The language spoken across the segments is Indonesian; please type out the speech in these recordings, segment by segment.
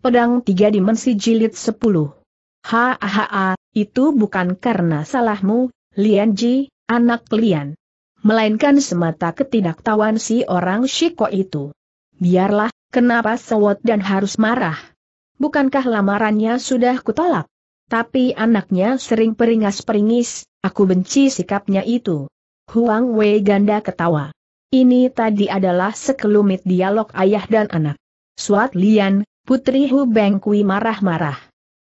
Pedang Tiga Dimensi Jilid 10. Hahaha, itu bukan karena salahmu, Lian Ji, anak Lian. Melainkan semata ketidaktahuan si orang Shiko itu. Biarlah, kenapa sewot dan harus marah? Bukankah lamarannya sudah kutolak? Tapi anaknya sering peringas-peringis, aku benci sikapnya itu. Huang Wei ganda ketawa. Ini tadi adalah sekelumit dialog ayah dan anak. Suat Lian, Putri Hu Bengkui marah-marah.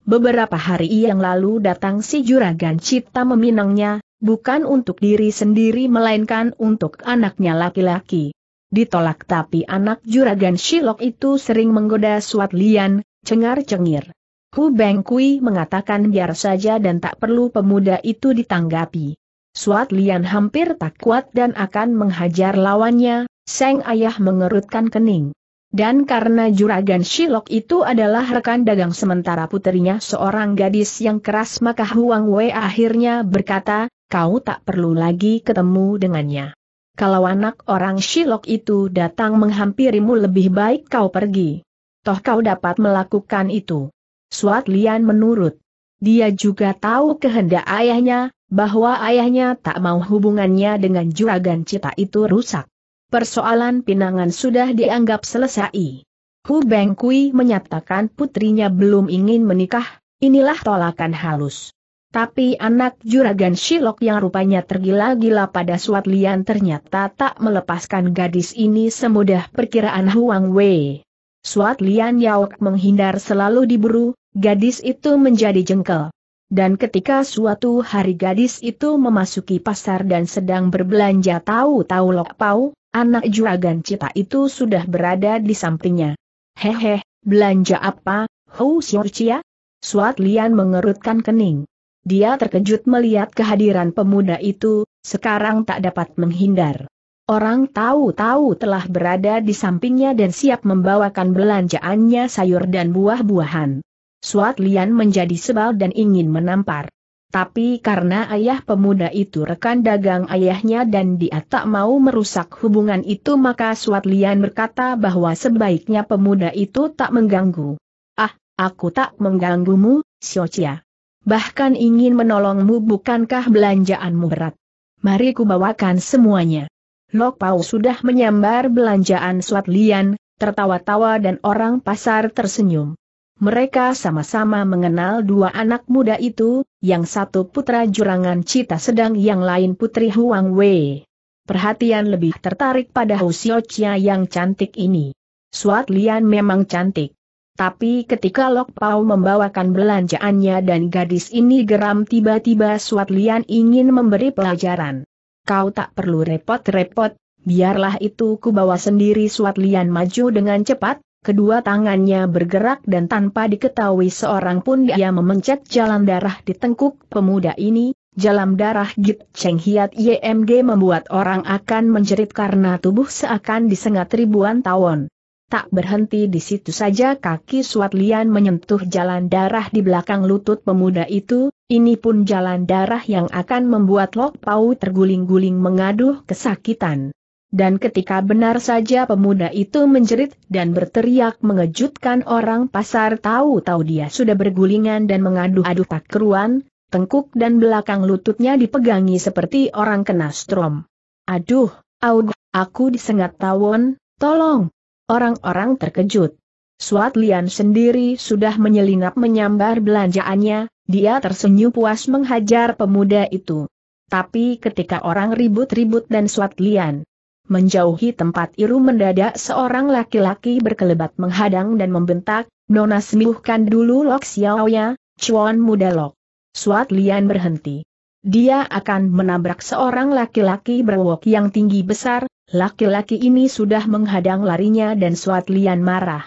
Beberapa hari yang lalu datang si juragan Cipta meminangnya, bukan untuk diri sendiri melainkan untuk anaknya laki-laki. Ditolak tapi anak juragan Shilok itu sering menggoda Suat Lian, cengar-cengir. Hu Bengkui mengatakan biar saja dan tak perlu pemuda itu ditanggapi. Suat Lian hampir tak kuat dan akan menghajar lawannya, Seng Ayah mengerutkan kening. Dan karena juragan Shilok itu adalah rekan dagang sementara putrinya seorang gadis yang keras maka Huang Wei akhirnya berkata, kau tak perlu lagi ketemu dengannya. Kalau anak orang Shilok itu datang menghampirimu lebih baik kau pergi. Toh kau dapat melakukan itu. Suat Lian menurut. Dia juga tahu kehendak ayahnya, bahwa ayahnya tak mau hubungannya dengan juragan cita itu rusak persoalan pinangan sudah dianggap selesai. Hu Bengkui menyatakan putrinya belum ingin menikah, inilah tolakan halus. Tapi anak juragan Shilok yang rupanya tergila-gila pada Suat Lian ternyata tak melepaskan gadis ini semudah perkiraan Huang Wei. Suat Lian Yaok menghindar selalu diburu, gadis itu menjadi jengkel. Dan ketika suatu hari gadis itu memasuki pasar dan sedang berbelanja tahu-tahu Lok Pau, Anak juragan cita itu sudah berada di sampingnya. Hehe, belanja apa, Hou Xiorcia? Suat Lian mengerutkan kening. Dia terkejut melihat kehadiran pemuda itu, sekarang tak dapat menghindar. Orang tahu-tahu telah berada di sampingnya dan siap membawakan belanjaannya sayur dan buah-buahan. Suat Lian menjadi sebal dan ingin menampar. Tapi karena ayah pemuda itu rekan dagang ayahnya dan dia tak mau merusak hubungan itu maka Suat Lian berkata bahwa sebaiknya pemuda itu tak mengganggu. Ah, aku tak mengganggumu, Siocia. Bahkan ingin menolongmu bukankah belanjaanmu berat. Mari ku bawakan semuanya. Lok Pau sudah menyambar belanjaan Suat Lian, tertawa-tawa dan orang pasar tersenyum. Mereka sama-sama mengenal dua anak muda itu, yang satu putra jurangan Cita sedang yang lain putri Huang Wei. Perhatian lebih tertarik pada Husio Chia yang cantik ini. Suat Lian memang cantik. Tapi ketika Lok Pau membawakan belanjaannya dan gadis ini geram tiba-tiba Suat Lian ingin memberi pelajaran. Kau tak perlu repot-repot, biarlah itu ku bawa sendiri Suat Lian maju dengan cepat, Kedua tangannya bergerak dan tanpa diketahui seorang pun dia memencet jalan darah di tengkuk pemuda ini, jalan darah Git Cheng Hiat YMG membuat orang akan menjerit karena tubuh seakan disengat ribuan tawon. Tak berhenti di situ saja kaki Suat Lian menyentuh jalan darah di belakang lutut pemuda itu, ini pun jalan darah yang akan membuat Lok Pau terguling-guling mengaduh kesakitan. Dan ketika benar saja pemuda itu menjerit dan berteriak mengejutkan orang pasar tahu-tahu dia sudah bergulingan dan mengadu-adu tak keruan, tengkuk dan belakang lututnya dipegangi seperti orang kena strom. Aduh, aug, aku disengat tawon, tolong. Orang-orang terkejut. Suat Lian sendiri sudah menyelinap menyambar belanjaannya, dia tersenyum puas menghajar pemuda itu. Tapi ketika orang ribut-ribut dan Suat Lian Menjauhi tempat Iru mendadak seorang laki-laki berkelebat menghadang dan membentak, Nona sembuhkan dulu Lok Xiao ya, cuan muda Lok. Suat Lian berhenti. Dia akan menabrak seorang laki-laki berwok yang tinggi besar, laki-laki ini sudah menghadang larinya dan Suat Lian marah.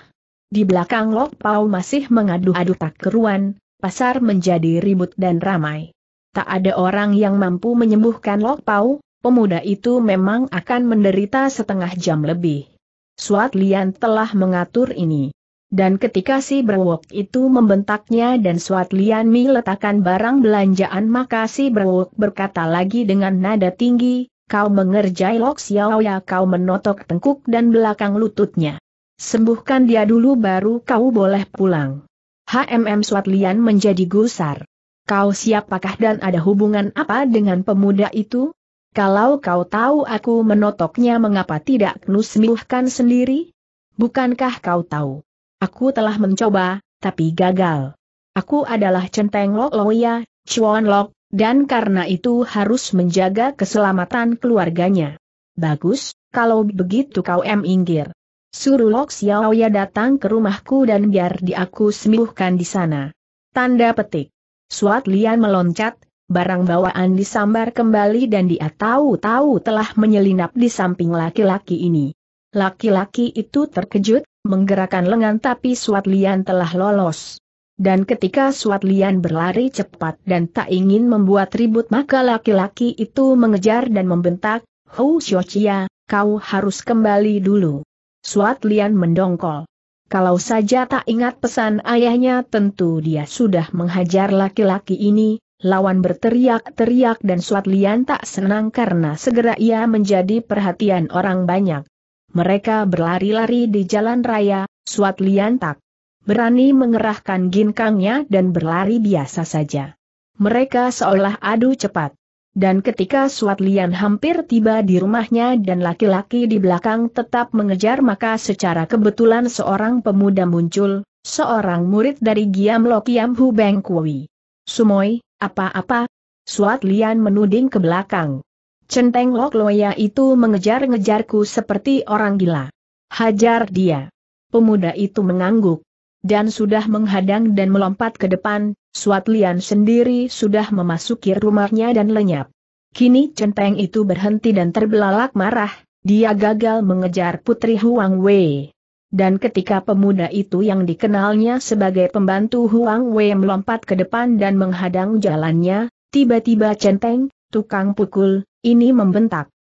Di belakang Lok Pau masih mengadu-adu tak keruan, pasar menjadi ribut dan ramai. Tak ada orang yang mampu menyembuhkan Lok Pau, pemuda itu memang akan menderita setengah jam lebih. Suat Lian telah mengatur ini. Dan ketika si berwok itu membentaknya dan Suat Lian letakkan barang belanjaan maka si berwok berkata lagi dengan nada tinggi, kau mengerjai Lok Xiao ya kau menotok tengkuk dan belakang lututnya. Sembuhkan dia dulu baru kau boleh pulang. HMM Suat Lian menjadi gusar. Kau siapakah dan ada hubungan apa dengan pemuda itu? Kalau kau tahu aku menotoknya mengapa tidak nusmiuhkan sendiri? Bukankah kau tahu? Aku telah mencoba, tapi gagal. Aku adalah centeng Lo Loya, Chuan Lo, dan karena itu harus menjaga keselamatan keluarganya. Bagus, kalau begitu kau em inggir. Suruh Lok Xiaoya datang ke rumahku dan biar diaku aku sembuhkan di sana. Tanda petik. Suat Lian meloncat, barang bawaan disambar kembali dan dia tahu-tahu telah menyelinap di samping laki-laki ini. Laki-laki itu terkejut, menggerakkan lengan tapi Suat Lian telah lolos. Dan ketika Suat Lian berlari cepat dan tak ingin membuat ribut maka laki-laki itu mengejar dan membentak, Hou Xiochia, kau harus kembali dulu. Suat Lian mendongkol. Kalau saja tak ingat pesan ayahnya tentu dia sudah menghajar laki-laki ini, lawan berteriak-teriak dan Suat Lian tak senang karena segera ia menjadi perhatian orang banyak. Mereka berlari-lari di jalan raya, Suat Lian tak berani mengerahkan ginkangnya dan berlari biasa saja. Mereka seolah adu cepat. Dan ketika Suat Lian hampir tiba di rumahnya dan laki-laki di belakang tetap mengejar maka secara kebetulan seorang pemuda muncul, seorang murid dari Giam Lokiam Hu Beng Kui. Sumoy, apa-apa? Suat Lian menuding ke belakang. Centeng Lok Loya itu mengejar-ngejarku seperti orang gila. Hajar dia. Pemuda itu mengangguk. Dan sudah menghadang dan melompat ke depan, Suat Lian sendiri sudah memasuki rumahnya dan lenyap. Kini centeng itu berhenti dan terbelalak marah, dia gagal mengejar Putri Huang Wei dan ketika pemuda itu yang dikenalnya sebagai pembantu Huang Wei melompat ke depan dan menghadang jalannya, tiba-tiba centeng, tukang pukul, ini membentak.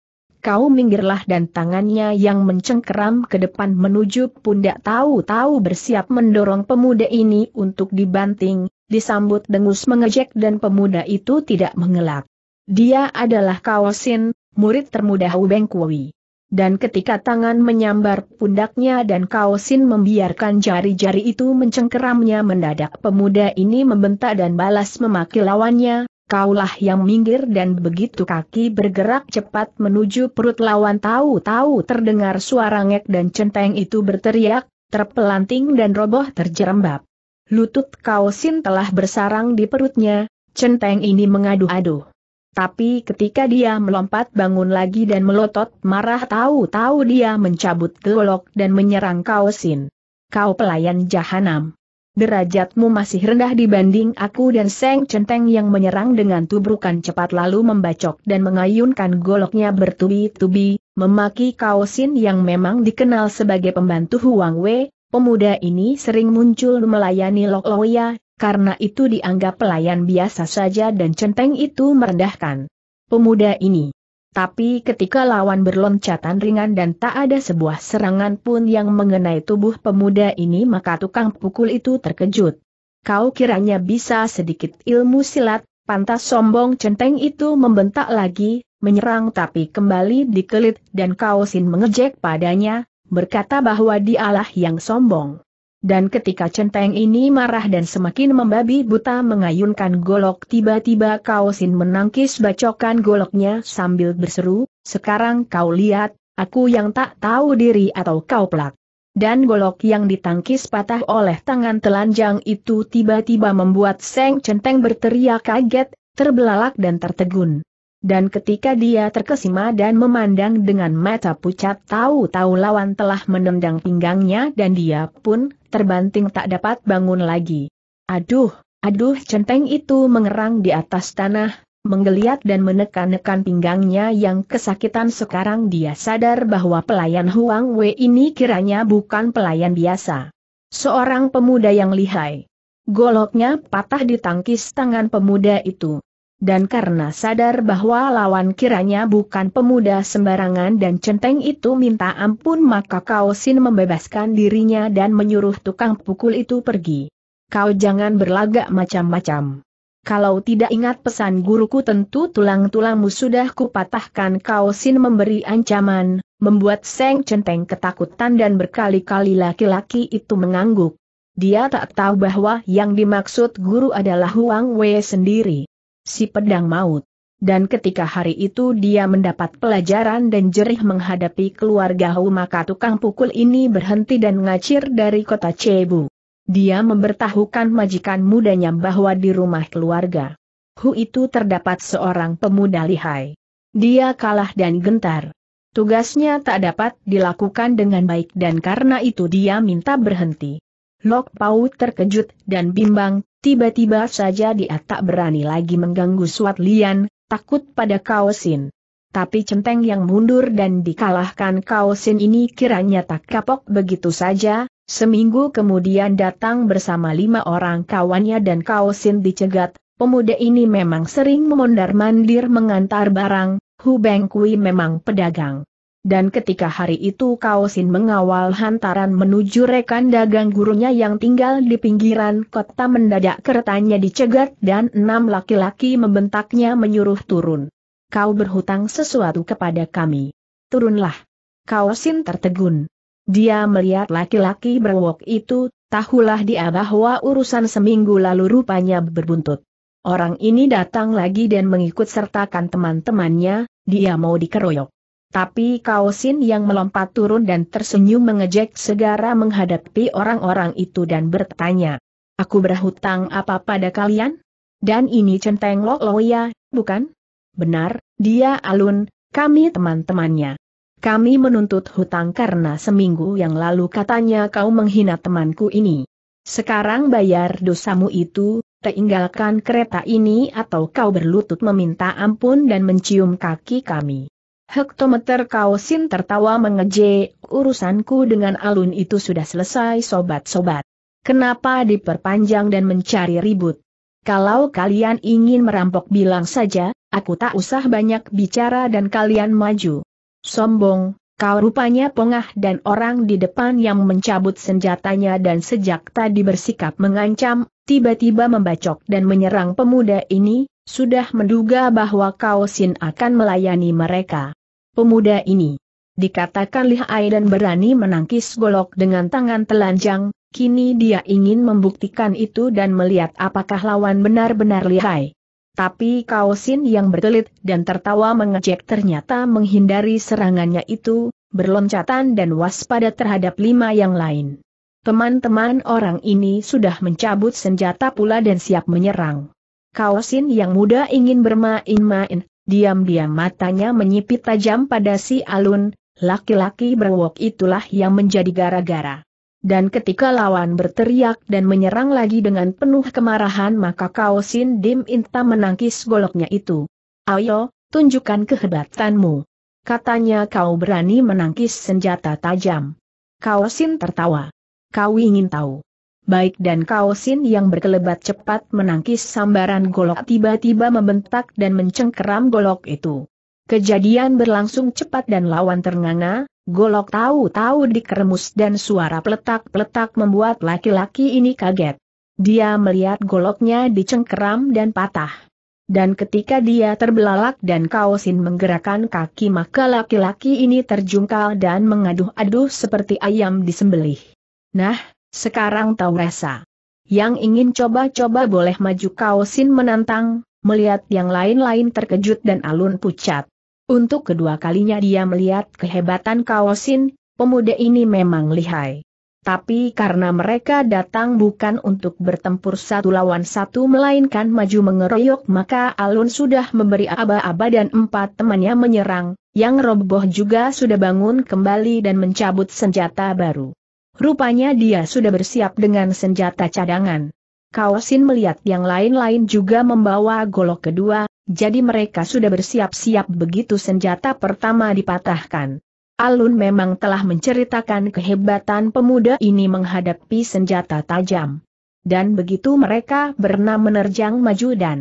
Kau minggirlah dan tangannya yang mencengkeram ke depan menuju pundak tahu-tahu bersiap mendorong pemuda ini untuk dibanting, disambut dengus mengejek dan pemuda itu tidak mengelak. Dia adalah Kaosin, murid termuda Hubeng Kui dan ketika tangan menyambar pundaknya dan kaosin membiarkan jari-jari itu mencengkeramnya mendadak pemuda ini membentak dan balas memaki lawannya, kaulah yang minggir dan begitu kaki bergerak cepat menuju perut lawan tahu-tahu terdengar suara ngek dan centeng itu berteriak, terpelanting dan roboh terjerembab. Lutut kaosin telah bersarang di perutnya, centeng ini mengadu-adu. Tapi ketika dia melompat bangun lagi dan melotot marah tahu-tahu dia mencabut golok dan menyerang Kaosin. Kau pelayan jahanam. Derajatmu masih rendah dibanding aku dan Seng Centeng yang menyerang dengan tubrukan cepat lalu membacok dan mengayunkan goloknya bertubi-tubi, memaki Kaosin yang memang dikenal sebagai pembantu Huang Wei, Pemuda ini sering muncul melayani Lok Loya, karena itu dianggap pelayan biasa saja dan centeng itu merendahkan pemuda ini. Tapi ketika lawan berloncatan ringan dan tak ada sebuah serangan pun yang mengenai tubuh pemuda ini maka tukang pukul itu terkejut. Kau kiranya bisa sedikit ilmu silat, pantas sombong centeng itu membentak lagi, menyerang tapi kembali dikelit dan kausin mengejek padanya, berkata bahwa dialah yang sombong. Dan ketika centeng ini marah dan semakin membabi buta mengayunkan golok tiba-tiba Kaosin menangkis bacokan goloknya sambil berseru, sekarang kau lihat, aku yang tak tahu diri atau kau pelak. Dan golok yang ditangkis patah oleh tangan telanjang itu tiba-tiba membuat Seng Centeng berteriak kaget, terbelalak dan tertegun. Dan ketika dia terkesima dan memandang dengan mata pucat tahu-tahu lawan telah menendang pinggangnya dan dia pun terbanting tak dapat bangun lagi. Aduh, aduh centeng itu mengerang di atas tanah, menggeliat dan menekan-nekan pinggangnya yang kesakitan sekarang dia sadar bahwa pelayan Huang Wei ini kiranya bukan pelayan biasa. Seorang pemuda yang lihai. Goloknya patah di tangkis tangan pemuda itu dan karena sadar bahwa lawan kiranya bukan pemuda sembarangan dan centeng itu minta ampun maka Kau membebaskan dirinya dan menyuruh tukang pukul itu pergi. Kau jangan berlagak macam-macam. Kalau tidak ingat pesan guruku tentu tulang-tulangmu sudah kupatahkan Kau memberi ancaman, membuat Seng Centeng ketakutan dan berkali-kali laki-laki itu mengangguk. Dia tak tahu bahwa yang dimaksud guru adalah Huang Wei sendiri si pedang maut. Dan ketika hari itu dia mendapat pelajaran dan jerih menghadapi keluarga Hu maka tukang pukul ini berhenti dan ngacir dari kota Cebu. Dia memberitahukan majikan mudanya bahwa di rumah keluarga Hu itu terdapat seorang pemuda lihai. Dia kalah dan gentar. Tugasnya tak dapat dilakukan dengan baik dan karena itu dia minta berhenti. Lok Pau terkejut dan bimbang, Tiba-tiba saja dia tak berani lagi mengganggu Suat Lian, takut pada Kaosin. Tapi centeng yang mundur dan dikalahkan Kaosin ini kiranya tak kapok begitu saja, seminggu kemudian datang bersama lima orang kawannya dan Kaosin dicegat, pemuda ini memang sering memondar-mandir mengantar barang, Hu Beng Kui memang pedagang. Dan ketika hari itu Kaosin mengawal hantaran menuju rekan dagang gurunya yang tinggal di pinggiran kota mendadak keretanya dicegat dan enam laki-laki membentaknya menyuruh turun. Kau berhutang sesuatu kepada kami. Turunlah. Kaosin tertegun. Dia melihat laki-laki berwok itu, tahulah dia bahwa urusan seminggu lalu rupanya berbuntut. Orang ini datang lagi dan mengikut sertakan teman-temannya, dia mau dikeroyok. Tapi Kaosin yang melompat turun dan tersenyum mengejek segera menghadapi orang-orang itu dan bertanya. Aku berhutang apa pada kalian? Dan ini centeng Lo Loya, bukan? Benar, dia alun, kami teman-temannya. Kami menuntut hutang karena seminggu yang lalu katanya kau menghina temanku ini. Sekarang bayar dosamu itu, tinggalkan kereta ini atau kau berlutut meminta ampun dan mencium kaki kami. Hektometer Kaosin tertawa mengeje, urusanku dengan alun itu sudah selesai sobat-sobat. Kenapa diperpanjang dan mencari ribut? Kalau kalian ingin merampok bilang saja, aku tak usah banyak bicara dan kalian maju. Sombong, kau rupanya pongah dan orang di depan yang mencabut senjatanya dan sejak tadi bersikap mengancam, tiba-tiba membacok dan menyerang pemuda ini, sudah menduga bahwa Kaosin akan melayani mereka pemuda ini. Dikatakan Li Hai dan berani menangkis golok dengan tangan telanjang, kini dia ingin membuktikan itu dan melihat apakah lawan benar-benar Li Hai. Tapi Kaosin yang berkelit dan tertawa mengejek ternyata menghindari serangannya itu, berloncatan dan waspada terhadap lima yang lain. Teman-teman orang ini sudah mencabut senjata pula dan siap menyerang. Kaosin yang muda ingin bermain-main, diam-diam matanya menyipit tajam pada si Alun, laki-laki berwok itulah yang menjadi gara-gara. Dan ketika lawan berteriak dan menyerang lagi dengan penuh kemarahan maka Kao Sin Dim Inta menangkis goloknya itu. Ayo, tunjukkan kehebatanmu. Katanya kau berani menangkis senjata tajam. Kao tertawa. Kau ingin tahu baik dan kaosin yang berkelebat cepat menangkis sambaran golok tiba-tiba membentak dan mencengkeram golok itu. Kejadian berlangsung cepat dan lawan ternganga, golok tahu-tahu dikeremus dan suara peletak-peletak membuat laki-laki ini kaget. Dia melihat goloknya dicengkeram dan patah. Dan ketika dia terbelalak dan kaosin menggerakkan kaki maka laki-laki ini terjungkal dan mengaduh-aduh seperti ayam disembelih. Nah, sekarang tahu rasa. Yang ingin coba-coba boleh maju kaosin menantang, melihat yang lain-lain terkejut dan alun pucat. Untuk kedua kalinya dia melihat kehebatan kaosin, pemuda ini memang lihai. Tapi karena mereka datang bukan untuk bertempur satu lawan satu melainkan maju mengeroyok maka Alun sudah memberi aba-aba dan empat temannya menyerang, yang roboh juga sudah bangun kembali dan mencabut senjata baru. Rupanya dia sudah bersiap dengan senjata cadangan. Kaosin melihat yang lain-lain juga membawa golok kedua, jadi mereka sudah bersiap-siap begitu senjata pertama dipatahkan. Alun memang telah menceritakan kehebatan pemuda ini menghadapi senjata tajam. Dan begitu mereka berenam menerjang maju dan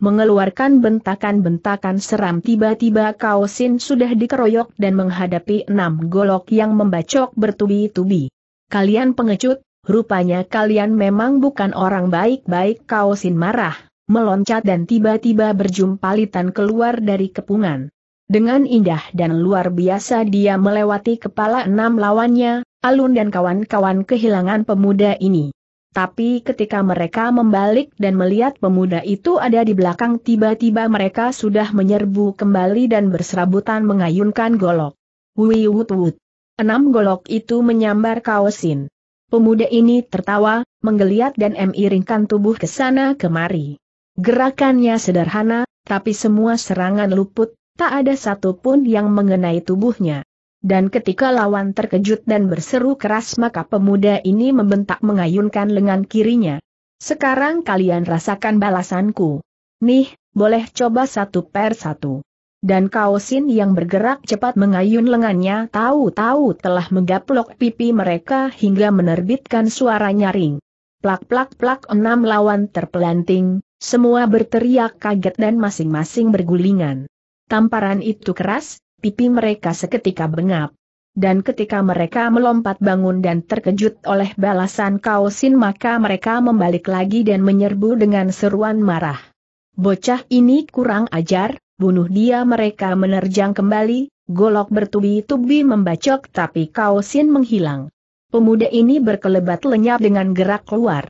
mengeluarkan bentakan-bentakan seram tiba-tiba Kaosin sudah dikeroyok dan menghadapi enam golok yang membacok bertubi-tubi kalian pengecut, rupanya kalian memang bukan orang baik-baik kaosin marah, meloncat dan tiba-tiba berjumpa litan keluar dari kepungan. Dengan indah dan luar biasa dia melewati kepala enam lawannya, Alun dan kawan-kawan kehilangan pemuda ini. Tapi ketika mereka membalik dan melihat pemuda itu ada di belakang tiba-tiba mereka sudah menyerbu kembali dan berserabutan mengayunkan golok. Wiwut-wut. Enam golok itu menyambar kaosin. Pemuda ini tertawa, menggeliat dan miringkan tubuh ke sana kemari. Gerakannya sederhana, tapi semua serangan luput, tak ada satupun yang mengenai tubuhnya. Dan ketika lawan terkejut dan berseru keras maka pemuda ini membentak mengayunkan lengan kirinya. Sekarang kalian rasakan balasanku. Nih, boleh coba satu per satu dan kaosin yang bergerak cepat mengayun lengannya tahu-tahu telah menggaplok pipi mereka hingga menerbitkan suara nyaring. Plak-plak-plak enam lawan terpelanting, semua berteriak kaget dan masing-masing bergulingan. Tamparan itu keras, pipi mereka seketika bengap. Dan ketika mereka melompat bangun dan terkejut oleh balasan kaosin maka mereka membalik lagi dan menyerbu dengan seruan marah. Bocah ini kurang ajar, bunuh dia mereka menerjang kembali, golok bertubi-tubi membacok tapi kaosin menghilang. Pemuda ini berkelebat lenyap dengan gerak keluar.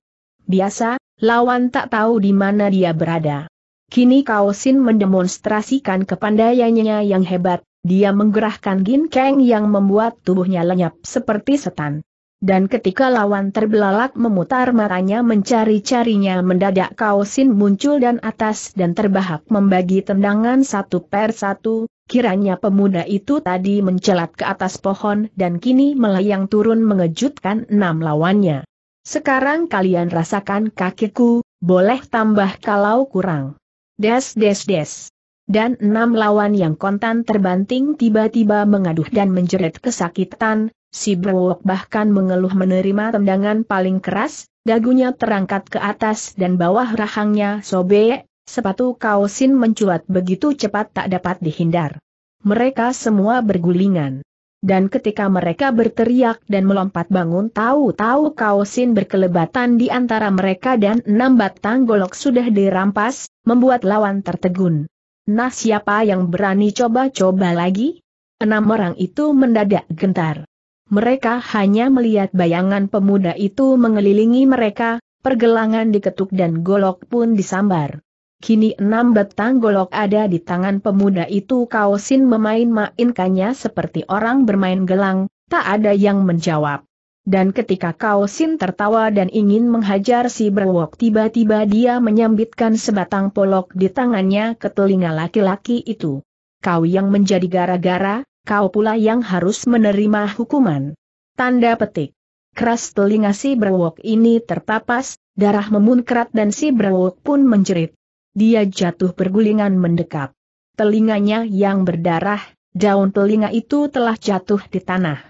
Biasa, lawan tak tahu di mana dia berada. Kini Kaosin mendemonstrasikan kepandaiannya yang hebat, dia menggerahkan ginkeng yang membuat tubuhnya lenyap seperti setan. Dan ketika lawan terbelalak memutar matanya mencari-carinya mendadak Kaosin muncul dan atas dan terbahak membagi tendangan satu per satu, kiranya pemuda itu tadi mencelat ke atas pohon dan kini melayang turun mengejutkan enam lawannya. Sekarang kalian rasakan kakiku, boleh tambah kalau kurang. Des des des. Dan enam lawan yang kontan terbanting tiba-tiba mengaduh dan menjerit kesakitan, Si Brook bahkan mengeluh menerima tendangan paling keras, dagunya terangkat ke atas dan bawah rahangnya sobek, sepatu kaosin mencuat begitu cepat tak dapat dihindar. Mereka semua bergulingan. Dan ketika mereka berteriak dan melompat bangun tahu-tahu kaosin berkelebatan di antara mereka dan enam batang golok sudah dirampas, membuat lawan tertegun. Nah siapa yang berani coba-coba lagi? Enam orang itu mendadak gentar. Mereka hanya melihat bayangan pemuda itu mengelilingi mereka, pergelangan diketuk dan golok pun disambar. Kini enam batang golok ada di tangan pemuda itu kaosin memain-mainkannya seperti orang bermain gelang, tak ada yang menjawab. Dan ketika kaosin tertawa dan ingin menghajar si berwok tiba-tiba dia menyambitkan sebatang polok di tangannya ke telinga laki-laki itu. Kau yang menjadi gara-gara, kau pula yang harus menerima hukuman. Tanda petik. Keras telinga si berwok ini tertapas, darah memunkrat dan si berwok pun menjerit. Dia jatuh bergulingan mendekap. Telinganya yang berdarah, daun telinga itu telah jatuh di tanah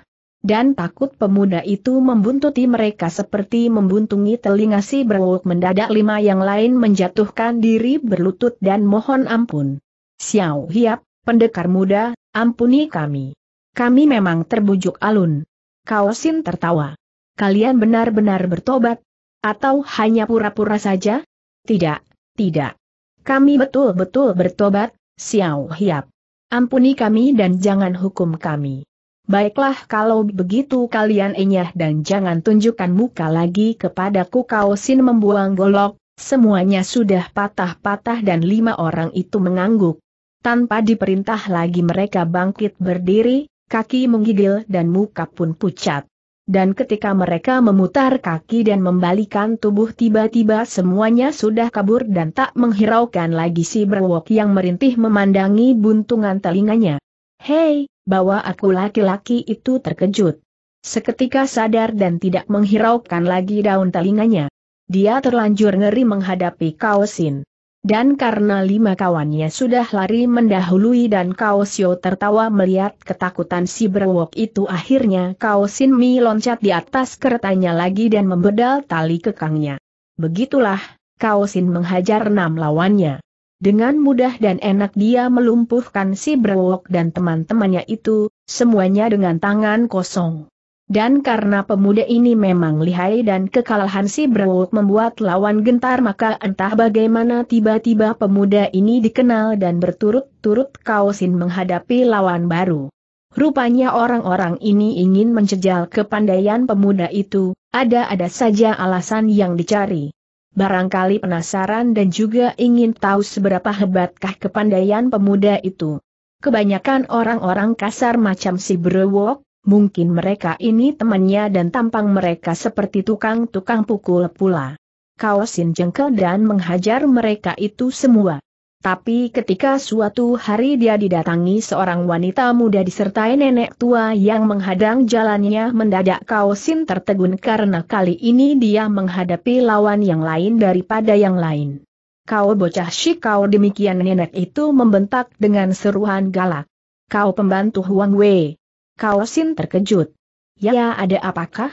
dan takut pemuda itu membuntuti mereka seperti membuntungi telinga si brewok mendadak lima yang lain menjatuhkan diri berlutut dan mohon ampun. Xiao Hiap, pendekar muda, Ampuni kami. Kami memang terbujuk alun. Kaosin tertawa. Kalian benar-benar bertobat? Atau hanya pura-pura saja? Tidak, tidak. Kami betul-betul bertobat, Xiao Hiap. Ampuni kami dan jangan hukum kami. Baiklah kalau begitu kalian enyah dan jangan tunjukkan muka lagi kepadaku Kaosin membuang golok, semuanya sudah patah-patah dan lima orang itu mengangguk. Tanpa diperintah lagi mereka bangkit berdiri, kaki menggigil dan muka pun pucat. Dan ketika mereka memutar kaki dan membalikan tubuh tiba-tiba semuanya sudah kabur dan tak menghiraukan lagi si berwok yang merintih memandangi buntungan telinganya. Hei, bawa aku laki-laki itu terkejut. Seketika sadar dan tidak menghiraukan lagi daun telinganya. Dia terlanjur ngeri menghadapi kaosin. Dan karena lima kawannya sudah lari mendahului dan Kao Sio tertawa melihat ketakutan si berwok itu akhirnya Kao Sin Mi loncat di atas keretanya lagi dan membedal tali kekangnya. Begitulah, Kao Sin menghajar enam lawannya. Dengan mudah dan enak dia melumpuhkan si berwok dan teman-temannya itu, semuanya dengan tangan kosong. Dan karena pemuda ini memang lihai dan kekalahan si Brewok membuat lawan gentar maka entah bagaimana tiba-tiba pemuda ini dikenal dan berturut-turut Kaosin menghadapi lawan baru. Rupanya orang-orang ini ingin mencejal kepandaian pemuda itu, ada-ada saja alasan yang dicari. Barangkali penasaran dan juga ingin tahu seberapa hebatkah kepandaian pemuda itu. Kebanyakan orang-orang kasar macam si Brewok, mungkin mereka ini temannya dan tampang mereka seperti tukang-tukang pukul pula. Kaosin jengkel dan menghajar mereka itu semua. Tapi ketika suatu hari dia didatangi seorang wanita muda disertai nenek tua yang menghadang jalannya mendadak sin tertegun karena kali ini dia menghadapi lawan yang lain daripada yang lain. Kau bocah si kau demikian nenek itu membentak dengan seruan galak. Kau pembantu Huang Wei, Kaosin terkejut. Ya ada apakah?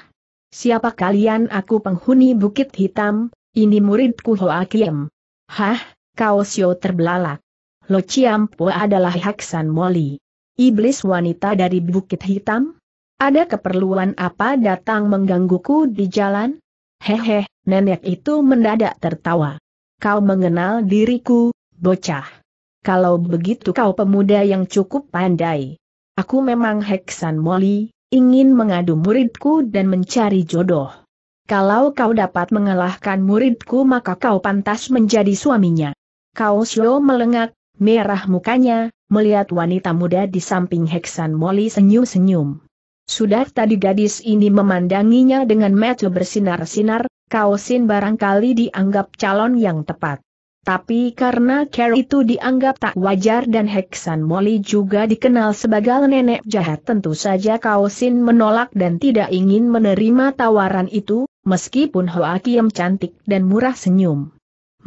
Siapa kalian aku penghuni bukit hitam, ini muridku Hoa Kiem. Hah, Kaosio terbelalak. Lo Ciampo adalah Haksan Moli. Iblis wanita dari bukit hitam? Ada keperluan apa datang menggangguku di jalan? Hehe, nenek itu mendadak tertawa. Kau mengenal diriku, bocah. Kalau begitu kau pemuda yang cukup pandai. Aku memang Heksan Moli, ingin mengadu muridku dan mencari jodoh. Kalau kau dapat mengalahkan muridku maka kau pantas menjadi suaminya. Kau Xiao melengak, merah mukanya, melihat wanita muda di samping Heksan Moli senyum-senyum. Sudah tadi gadis ini memandanginya dengan mata bersinar-sinar, kau Xin barangkali dianggap calon yang tepat. Tapi karena Carrie itu dianggap tak wajar dan Hexan Molly juga dikenal sebagai nenek jahat tentu saja Kaosin menolak dan tidak ingin menerima tawaran itu, meskipun Hoa Kiem cantik dan murah senyum.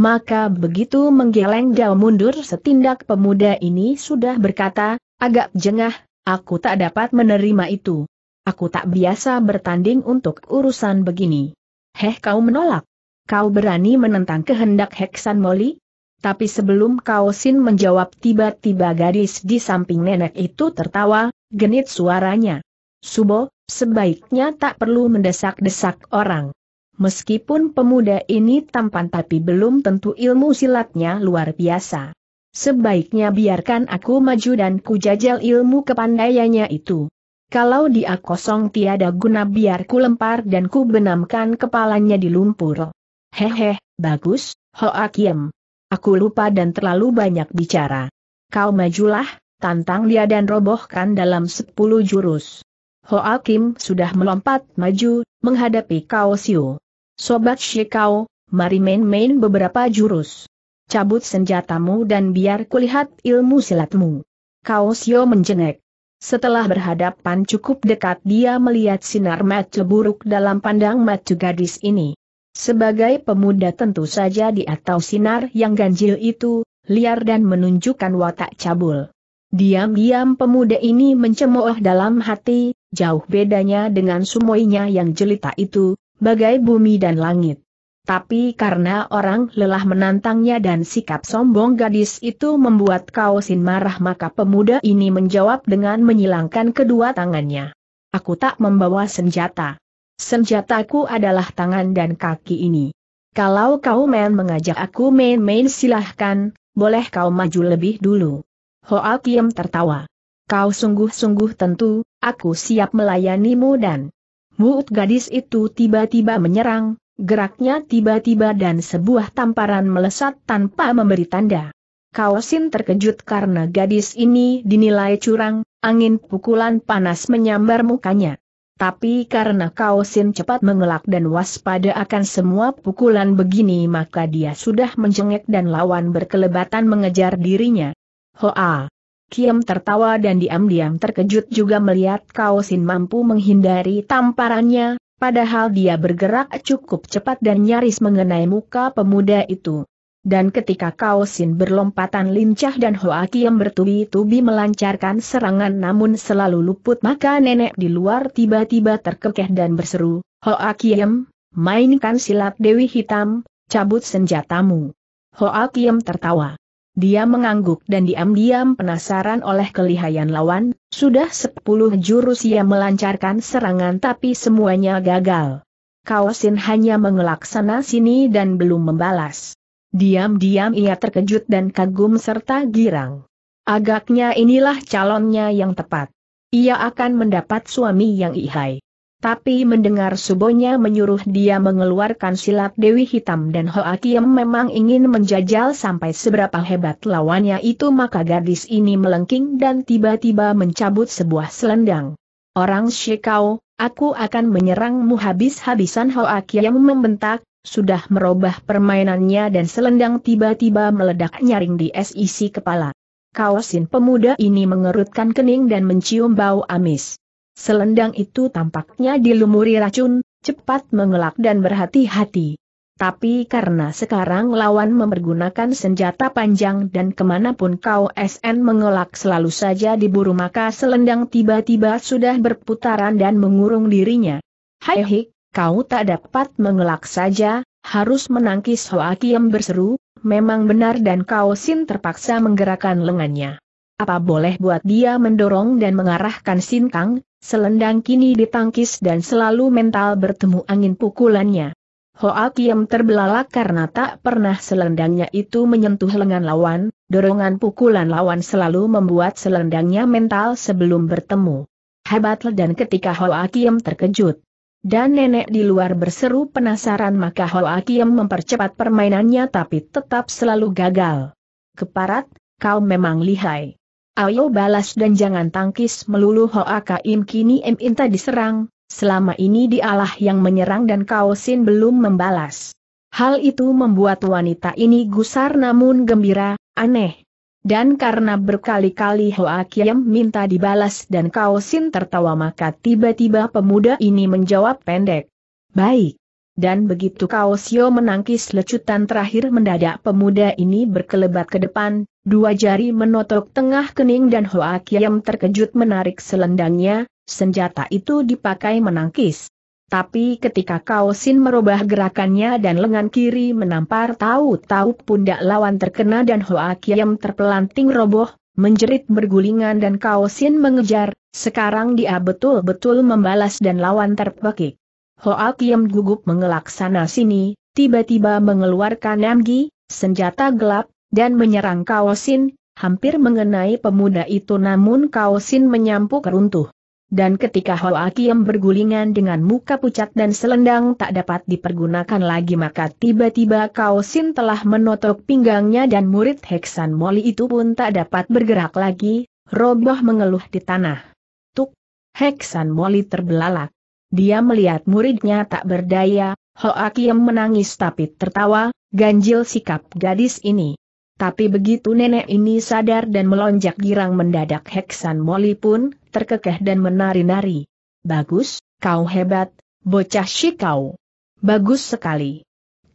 Maka begitu menggeleng jauh mundur setindak pemuda ini sudah berkata, agak jengah, aku tak dapat menerima itu. Aku tak biasa bertanding untuk urusan begini. Heh kau menolak? kau berani menentang kehendak Heksan Moli? Tapi sebelum sin menjawab tiba-tiba gadis di samping nenek itu tertawa, genit suaranya. Subo, sebaiknya tak perlu mendesak-desak orang. Meskipun pemuda ini tampan tapi belum tentu ilmu silatnya luar biasa. Sebaiknya biarkan aku maju dan kujajal ilmu kepandaiannya itu. Kalau dia kosong tiada guna biar ku lempar dan ku benamkan kepalanya di lumpur. Hehe, bagus, Hoa Kiem. Aku lupa dan terlalu banyak bicara. Kau majulah, tantang dia dan robohkan dalam sepuluh jurus. Hoa Kim sudah melompat maju, menghadapi Kao Siu. Sobat Shikau, mari main-main beberapa jurus. Cabut senjatamu dan biar kulihat ilmu silatmu. Kao Siu menjengek. Setelah berhadapan cukup dekat dia melihat sinar mata buruk dalam pandang mata gadis ini. Sebagai pemuda tentu saja di atau sinar yang ganjil itu, liar dan menunjukkan watak cabul. Diam-diam pemuda ini mencemooh dalam hati, jauh bedanya dengan sumoinya yang jelita itu, bagai bumi dan langit. Tapi karena orang lelah menantangnya dan sikap sombong gadis itu membuat Kausin marah maka pemuda ini menjawab dengan menyilangkan kedua tangannya. Aku tak membawa senjata. Senjataku adalah tangan dan kaki ini. Kalau kau main mengajak aku main-main silahkan, boleh kau maju lebih dulu. Hoa Kiem tertawa. Kau sungguh-sungguh tentu, aku siap melayanimu dan... Muut gadis itu tiba-tiba menyerang, geraknya tiba-tiba dan sebuah tamparan melesat tanpa memberi tanda. Kaosin terkejut karena gadis ini dinilai curang, angin pukulan panas menyambar mukanya. Tapi karena Kausin cepat mengelak dan waspada akan semua pukulan begini maka dia sudah menjengek dan lawan berkelebatan mengejar dirinya. Hoa! Kiem tertawa dan diam-diam terkejut juga melihat Kausin mampu menghindari tamparannya, padahal dia bergerak cukup cepat dan nyaris mengenai muka pemuda itu dan ketika Kaosin berlompatan lincah dan Hoa Kiem bertubi-tubi melancarkan serangan namun selalu luput maka nenek di luar tiba-tiba terkekeh dan berseru, Hoa Kiem, mainkan silat Dewi Hitam, cabut senjatamu. Hoa Kiem tertawa. Dia mengangguk dan diam-diam penasaran oleh kelihayan lawan, sudah sepuluh jurus ia melancarkan serangan tapi semuanya gagal. Kaosin hanya mengelak sana sini dan belum membalas. Diam-diam ia terkejut dan kagum serta girang. Agaknya inilah calonnya yang tepat. Ia akan mendapat suami yang ihai. Tapi mendengar subonya menyuruh dia mengeluarkan silat Dewi Hitam dan Hoa Kiem memang ingin menjajal sampai seberapa hebat lawannya itu maka gadis ini melengking dan tiba-tiba mencabut sebuah selendang. Orang Shikau, aku akan menyerangmu habis-habisan Hoa Kiem membentak, sudah merubah permainannya dan selendang tiba-tiba meledak nyaring di sisi kepala. Kaosin pemuda ini mengerutkan kening dan mencium bau amis. Selendang itu tampaknya dilumuri racun, cepat mengelak dan berhati-hati. Tapi karena sekarang lawan mempergunakan senjata panjang dan kemanapun kau SN mengelak selalu saja diburu maka selendang tiba-tiba sudah berputaran dan mengurung dirinya. Hai hik, kau tak dapat mengelak saja, harus menangkis Hoa Kiem berseru, memang benar dan Kau Sin terpaksa menggerakkan lengannya. Apa boleh buat dia mendorong dan mengarahkan Sin Kang, selendang kini ditangkis dan selalu mental bertemu angin pukulannya. Hoa Kiem terbelalak karena tak pernah selendangnya itu menyentuh lengan lawan, dorongan pukulan lawan selalu membuat selendangnya mental sebelum bertemu. Hebatlah dan ketika Hoa Kiem terkejut, dan nenek di luar berseru penasaran maka Hoa Kiem mempercepat permainannya tapi tetap selalu gagal. Keparat, kau memang lihai. Ayo balas dan jangan tangkis melulu Hoa Kim kini Minta diserang, selama ini dialah yang menyerang dan kau sin belum membalas. Hal itu membuat wanita ini gusar namun gembira, aneh, dan karena berkali-kali Hoa Kiam minta dibalas dan Kao Sin tertawa maka tiba-tiba pemuda ini menjawab pendek. Baik. Dan begitu Kao Sio menangkis lecutan terakhir mendadak pemuda ini berkelebat ke depan, dua jari menotok tengah kening dan Hoa Kiam terkejut menarik selendangnya, senjata itu dipakai menangkis. Tapi ketika Kaosin merubah gerakannya dan lengan kiri menampar tahu-tahu pundak lawan terkena dan Hoa Kiam terpelanting roboh, menjerit bergulingan dan Kaosin mengejar, sekarang dia betul-betul membalas dan lawan terpekik. Hoa Kiam gugup mengelak sana sini, tiba-tiba mengeluarkan Namgi, senjata gelap, dan menyerang Kaosin, hampir mengenai pemuda itu namun Kaosin menyampuk runtuh. Dan ketika Hoa Kiem bergulingan dengan muka pucat dan selendang tak dapat dipergunakan lagi maka tiba-tiba Kaosin telah menotok pinggangnya dan murid Heksan Moli itu pun tak dapat bergerak lagi, roboh mengeluh di tanah. Tuk! Heksan Moli terbelalak. Dia melihat muridnya tak berdaya, Hoa Kiem menangis tapi tertawa, ganjil sikap gadis ini. Tapi begitu nenek ini sadar dan melonjak girang mendadak Heksan Moli pun, terkekeh dan menari-nari. Bagus, kau hebat, bocah si kau. Bagus sekali.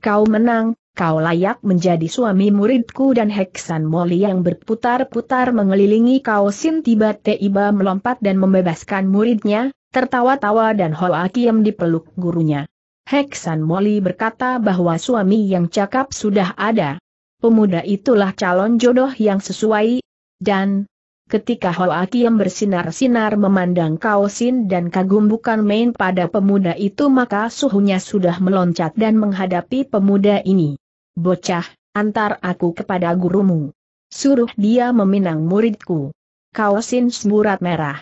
Kau menang, kau layak menjadi suami muridku dan Heksan Moli yang berputar-putar mengelilingi kau. sin tiba-tiba melompat dan membebaskan muridnya, tertawa-tawa dan Hoa di dipeluk gurunya. Heksan Moli berkata bahwa suami yang cakap sudah ada pemuda itulah calon jodoh yang sesuai, dan ketika Hoa Kiem bersinar-sinar memandang Kaosin dan kagum bukan main pada pemuda itu maka suhunya sudah meloncat dan menghadapi pemuda ini. Bocah, antar aku kepada gurumu. Suruh dia meminang muridku. Kaosin semburat merah.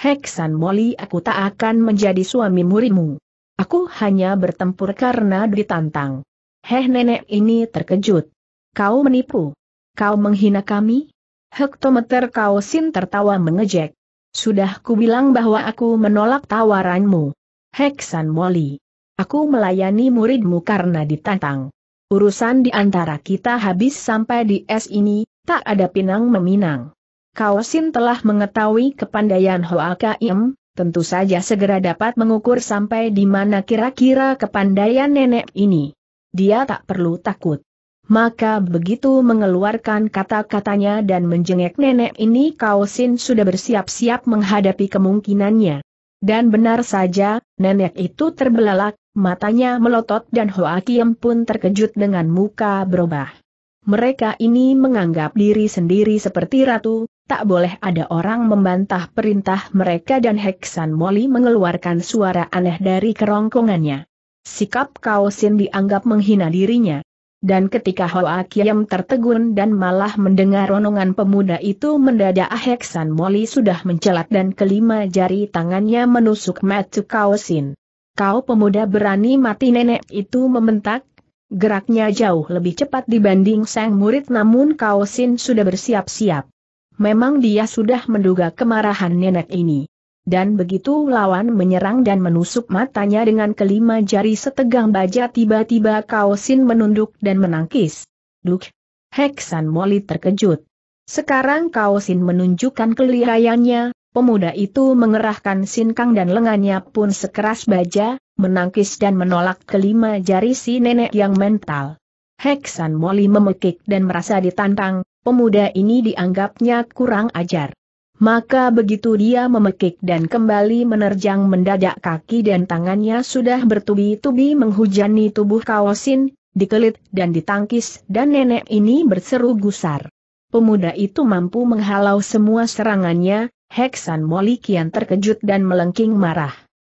Heksan Moli aku tak akan menjadi suami muridmu. Aku hanya bertempur karena ditantang. Heh nenek ini terkejut. Kau menipu. Kau menghina kami? Hektometer Kaosin tertawa mengejek. Sudah kubilang bahwa aku menolak tawaranmu. Heksan Moli. Aku melayani muridmu karena ditantang. Urusan di antara kita habis sampai di es ini, tak ada pinang meminang. Kaosin telah mengetahui kepandaian Hoa Kaim, tentu saja segera dapat mengukur sampai di mana kira-kira kepandaian nenek ini. Dia tak perlu takut. Maka begitu mengeluarkan kata-katanya dan menjengek nenek ini Kao Sin sudah bersiap-siap menghadapi kemungkinannya. Dan benar saja, nenek itu terbelalak, matanya melotot dan Hoa Kiem pun terkejut dengan muka berubah. Mereka ini menganggap diri sendiri seperti ratu, tak boleh ada orang membantah perintah mereka dan Heksan Moli mengeluarkan suara aneh dari kerongkongannya. Sikap Kao Sin dianggap menghina dirinya. Dan ketika Hoa Kiam tertegun dan malah mendengar ronongan pemuda itu mendadak Aheksan Moli sudah mencelat dan kelima jari tangannya menusuk Matu Kaosin. Kau pemuda berani mati nenek itu membentak, geraknya jauh lebih cepat dibanding sang murid namun Kaosin sudah bersiap-siap. Memang dia sudah menduga kemarahan nenek ini dan begitu lawan menyerang dan menusuk matanya dengan kelima jari setegang baja tiba-tiba Kaosin menunduk dan menangkis. Duk! Heksan Moli terkejut. Sekarang Kaosin menunjukkan kelihayannya. pemuda itu mengerahkan sinkang dan lengannya pun sekeras baja, menangkis dan menolak kelima jari si nenek yang mental. Heksan Moli memekik dan merasa ditantang, pemuda ini dianggapnya kurang ajar. Maka begitu dia memekik dan kembali menerjang mendadak kaki dan tangannya sudah bertubi-tubi menghujani tubuh kawasin, dikelit dan ditangkis dan nenek ini berseru gusar. Pemuda itu mampu menghalau semua serangannya, Heksan Molikian terkejut dan melengking marah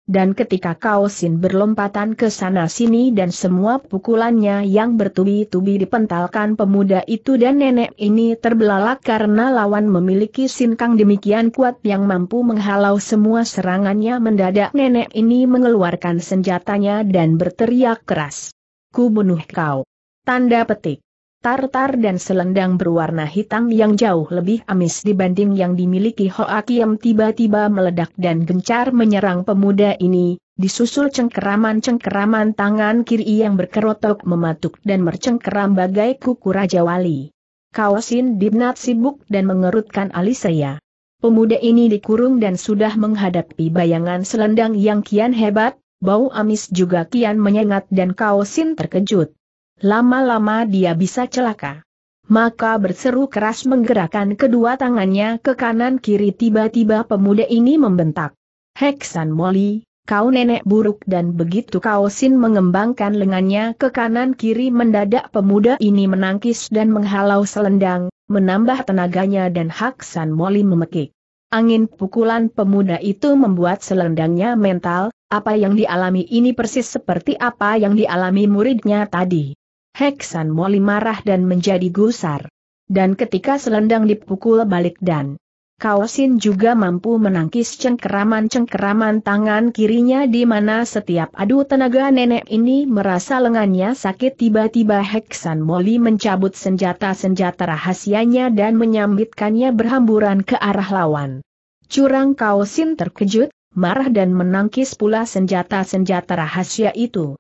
dan ketika Kausin berlompatan ke sana-sini dan semua pukulannya yang bertubi-tubi dipentalkan pemuda itu dan nenek ini terbelalak karena lawan memiliki sinkang demikian kuat yang mampu menghalau semua serangannya mendadak nenek ini mengeluarkan senjatanya dan berteriak keras. Ku bunuh kau. Tanda petik tartar dan selendang berwarna hitam yang jauh lebih amis dibanding yang dimiliki Hoa Kiem tiba-tiba meledak dan gencar menyerang pemuda ini, disusul cengkeraman-cengkeraman tangan kiri yang berkerotok mematuk dan mercengkeram bagai kuku Raja Wali. Kawasin Dibnat sibuk dan mengerutkan alis saya. Pemuda ini dikurung dan sudah menghadapi bayangan selendang yang kian hebat, bau amis juga kian menyengat dan Kaosin terkejut lama-lama dia bisa celaka. Maka berseru keras menggerakkan kedua tangannya ke kanan kiri tiba-tiba pemuda ini membentak. Heksan Moli, kau nenek buruk dan begitu kau sin mengembangkan lengannya ke kanan kiri mendadak pemuda ini menangkis dan menghalau selendang, menambah tenaganya dan Heksan Moli memekik. Angin pukulan pemuda itu membuat selendangnya mental, apa yang dialami ini persis seperti apa yang dialami muridnya tadi. Heksan Moli marah dan menjadi gusar. Dan ketika selendang dipukul balik dan Kaosin juga mampu menangkis cengkeraman-cengkeraman tangan kirinya di mana setiap adu tenaga nenek ini merasa lengannya sakit tiba-tiba Heksan Moli mencabut senjata-senjata rahasianya dan menyambitkannya berhamburan ke arah lawan. Curang Kaosin terkejut, marah dan menangkis pula senjata-senjata rahasia itu.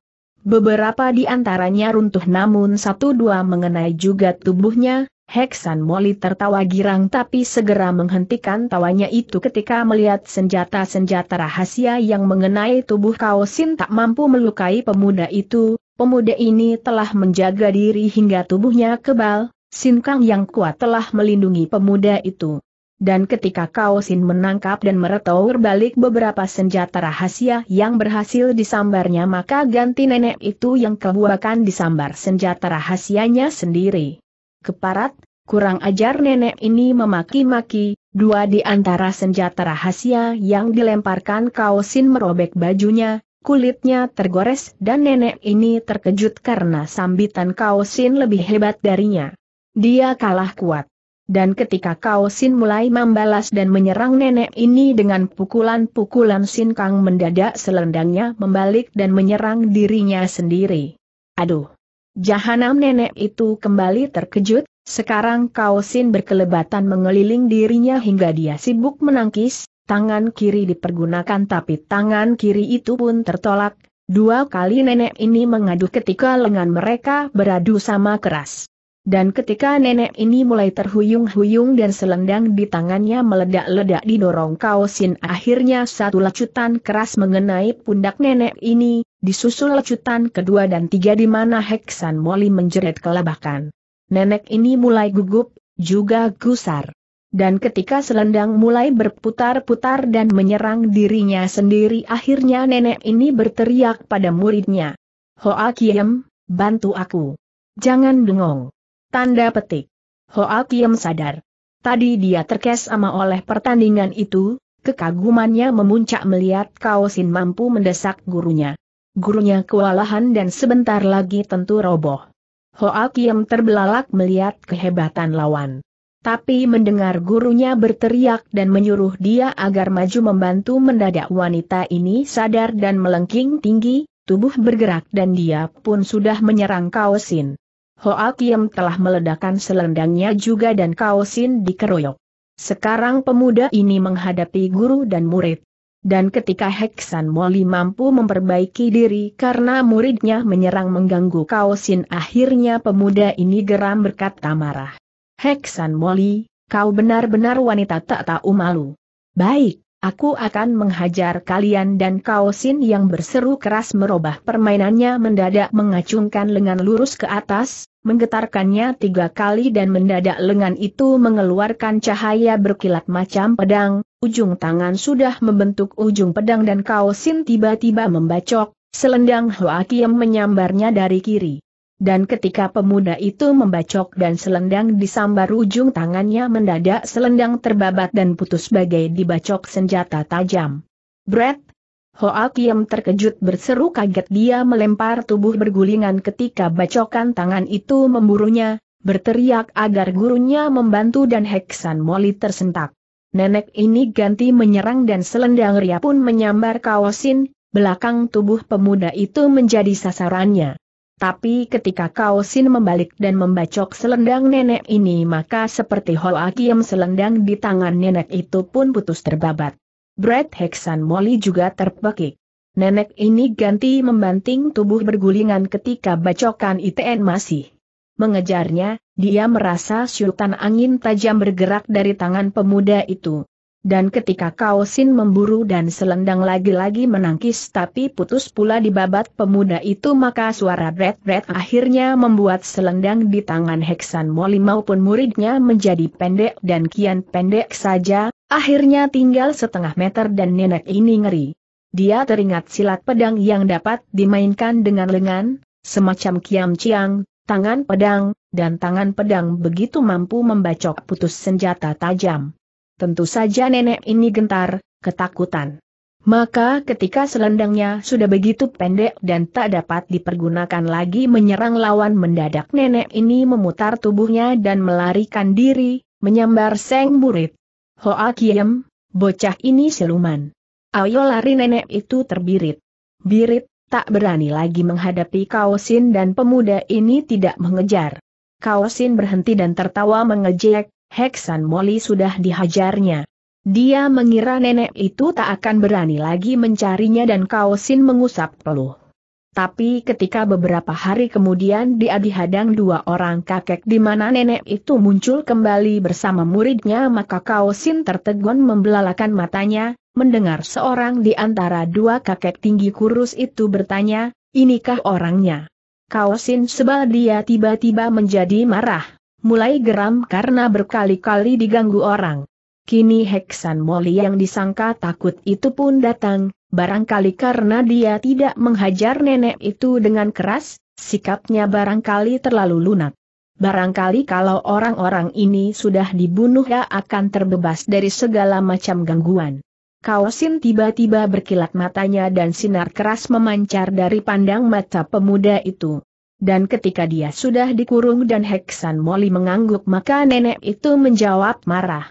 Beberapa di antaranya runtuh namun satu dua mengenai juga tubuhnya, Heksan Moli tertawa girang tapi segera menghentikan tawanya itu ketika melihat senjata-senjata rahasia yang mengenai tubuh Kaosin tak mampu melukai pemuda itu, pemuda ini telah menjaga diri hingga tubuhnya kebal, Sinkang yang kuat telah melindungi pemuda itu dan ketika Kaosin menangkap dan meretour balik beberapa senjata rahasia yang berhasil disambarnya maka ganti nenek itu yang kebuakan disambar senjata rahasianya sendiri. Keparat, kurang ajar nenek ini memaki-maki, dua di antara senjata rahasia yang dilemparkan Kaosin merobek bajunya, kulitnya tergores dan nenek ini terkejut karena sambitan Kaosin lebih hebat darinya. Dia kalah kuat dan ketika Kao Sin mulai membalas dan menyerang nenek ini dengan pukulan-pukulan Sin Kang mendadak selendangnya membalik dan menyerang dirinya sendiri. Aduh! Jahanam nenek itu kembali terkejut, sekarang Kao Sin berkelebatan mengeliling dirinya hingga dia sibuk menangkis, tangan kiri dipergunakan tapi tangan kiri itu pun tertolak, dua kali nenek ini mengadu ketika lengan mereka beradu sama keras. Dan ketika nenek ini mulai terhuyung-huyung dan selendang di tangannya meledak-ledak didorong kaosin akhirnya satu lecutan keras mengenai pundak nenek ini, disusul lecutan kedua dan tiga di mana Heksan Moli menjerit kelabakan. Nenek ini mulai gugup, juga gusar. Dan ketika selendang mulai berputar-putar dan menyerang dirinya sendiri akhirnya nenek ini berteriak pada muridnya. Hoa Kiem, bantu aku. Jangan dengong. Tanda petik. Hoa Kiem sadar. Tadi dia terkesama oleh pertandingan itu, kekagumannya memuncak melihat Kaosin mampu mendesak gurunya. Gurunya kewalahan dan sebentar lagi tentu roboh. Hoa Kiem terbelalak melihat kehebatan lawan. Tapi mendengar gurunya berteriak dan menyuruh dia agar maju membantu mendadak wanita ini sadar dan melengking tinggi, tubuh bergerak dan dia pun sudah menyerang Kaosin. Hoa Kiem telah meledakkan selendangnya juga dan Kaosin dikeroyok. Sekarang pemuda ini menghadapi guru dan murid. Dan ketika Heksan Moli mampu memperbaiki diri karena muridnya menyerang mengganggu Kaosin akhirnya pemuda ini geram berkata marah. Heksan Moli, kau benar-benar wanita tak tahu malu. Baik, Aku akan menghajar kalian dan Kaosin yang berseru keras merubah permainannya mendadak mengacungkan lengan lurus ke atas, menggetarkannya tiga kali dan mendadak lengan itu mengeluarkan cahaya berkilat macam pedang, ujung tangan sudah membentuk ujung pedang dan Kaosin tiba-tiba membacok, selendang Hoa Kiem menyambarnya dari kiri dan ketika pemuda itu membacok dan selendang disambar ujung tangannya mendadak selendang terbabat dan putus bagai dibacok senjata tajam. Brett! Hoa Kiem terkejut berseru kaget dia melempar tubuh bergulingan ketika bacokan tangan itu memburunya, berteriak agar gurunya membantu dan Heksan Moli tersentak. Nenek ini ganti menyerang dan selendang ria pun menyambar kawasin belakang tubuh pemuda itu menjadi sasarannya. Tapi ketika Kau Sin membalik dan membacok selendang nenek ini maka seperti Hoa Akiem selendang di tangan nenek itu pun putus terbabat. Brad Hexan Molly juga terpekik. Nenek ini ganti membanting tubuh bergulingan ketika bacokan ITN masih mengejarnya, dia merasa syutan angin tajam bergerak dari tangan pemuda itu. Dan ketika Kao memburu dan selendang lagi-lagi menangkis tapi putus pula di babat pemuda itu maka suara bret-bret akhirnya membuat selendang di tangan Heksan Moli maupun muridnya menjadi pendek dan kian pendek saja, akhirnya tinggal setengah meter dan nenek ini ngeri. Dia teringat silat pedang yang dapat dimainkan dengan lengan, semacam kiam ciang, tangan pedang, dan tangan pedang begitu mampu membacok putus senjata tajam. Tentu saja nenek ini gentar, ketakutan. Maka ketika selendangnya sudah begitu pendek dan tak dapat dipergunakan lagi menyerang lawan mendadak nenek ini memutar tubuhnya dan melarikan diri, menyambar seng murid. Hoa Kiem, bocah ini siluman. Ayo lari nenek itu terbirit. Birit, tak berani lagi menghadapi Kaosin dan pemuda ini tidak mengejar. Kaosin berhenti dan tertawa mengejek, Heksan Moli sudah dihajarnya. Dia mengira nenek itu tak akan berani lagi mencarinya dan Kaosin mengusap peluh. Tapi ketika beberapa hari kemudian dia dihadang dua orang kakek di mana nenek itu muncul kembali bersama muridnya maka Kaosin tertegun membelalakan matanya, mendengar seorang di antara dua kakek tinggi kurus itu bertanya, inikah orangnya? Kaosin sebal dia tiba-tiba menjadi marah mulai geram karena berkali-kali diganggu orang. Kini Heksan Moli yang disangka takut itu pun datang, barangkali karena dia tidak menghajar nenek itu dengan keras, sikapnya barangkali terlalu lunak. Barangkali kalau orang-orang ini sudah dibunuh ya akan terbebas dari segala macam gangguan. Kaosin tiba-tiba berkilat matanya dan sinar keras memancar dari pandang mata pemuda itu. Dan ketika dia sudah dikurung dan Heksan Moli mengangguk maka nenek itu menjawab marah.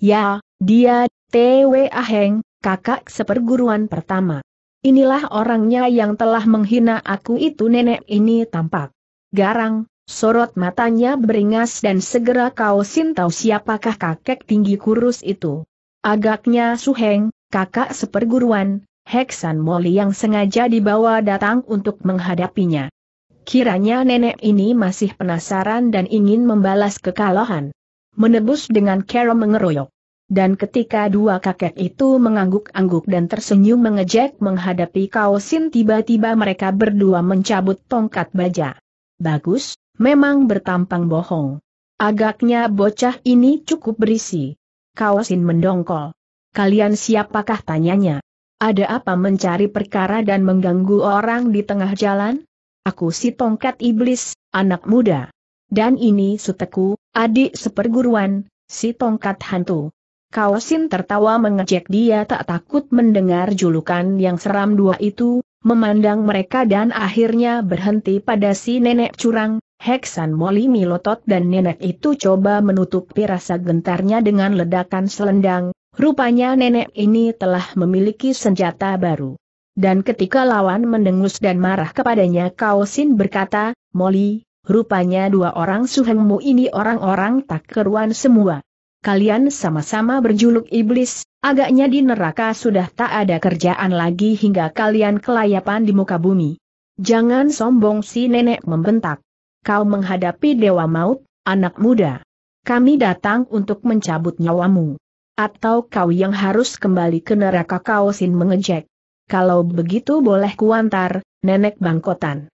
Ya, dia, T.W. Aheng, kakak seperguruan pertama. Inilah orangnya yang telah menghina aku itu nenek ini tampak. Garang, Sorot matanya beringas dan segera kau sintau siapakah kakek tinggi kurus itu. Agaknya Suheng, kakak seperguruan, Heksan Moli yang sengaja dibawa datang untuk menghadapinya. Kiranya nenek ini masih penasaran dan ingin membalas kekalahan. Menebus dengan cara mengeroyok. Dan ketika dua kakek itu mengangguk-angguk dan tersenyum mengejek menghadapi kaosin tiba-tiba mereka berdua mencabut tongkat baja. Bagus, memang bertampang bohong. Agaknya bocah ini cukup berisi. Kaosin mendongkol. Kalian siapakah tanyanya? Ada apa mencari perkara dan mengganggu orang di tengah jalan? Aku si tongkat iblis, anak muda. Dan ini suteku, adik seperguruan, si tongkat hantu. Kaosin tertawa mengejek dia tak takut mendengar julukan yang seram dua itu, memandang mereka dan akhirnya berhenti pada si nenek curang, Heksan Moli Milotot dan nenek itu coba menutupi rasa gentarnya dengan ledakan selendang, rupanya nenek ini telah memiliki senjata baru. Dan ketika lawan mendengus dan marah kepadanya Kausin berkata, Molly, rupanya dua orang suhengmu ini orang-orang tak keruan semua. Kalian sama-sama berjuluk iblis, agaknya di neraka sudah tak ada kerjaan lagi hingga kalian kelayapan di muka bumi. Jangan sombong si nenek membentak. Kau menghadapi dewa maut, anak muda. Kami datang untuk mencabut nyawamu. Atau kau yang harus kembali ke neraka kausin mengejek kalau begitu boleh kuantar, nenek bangkotan.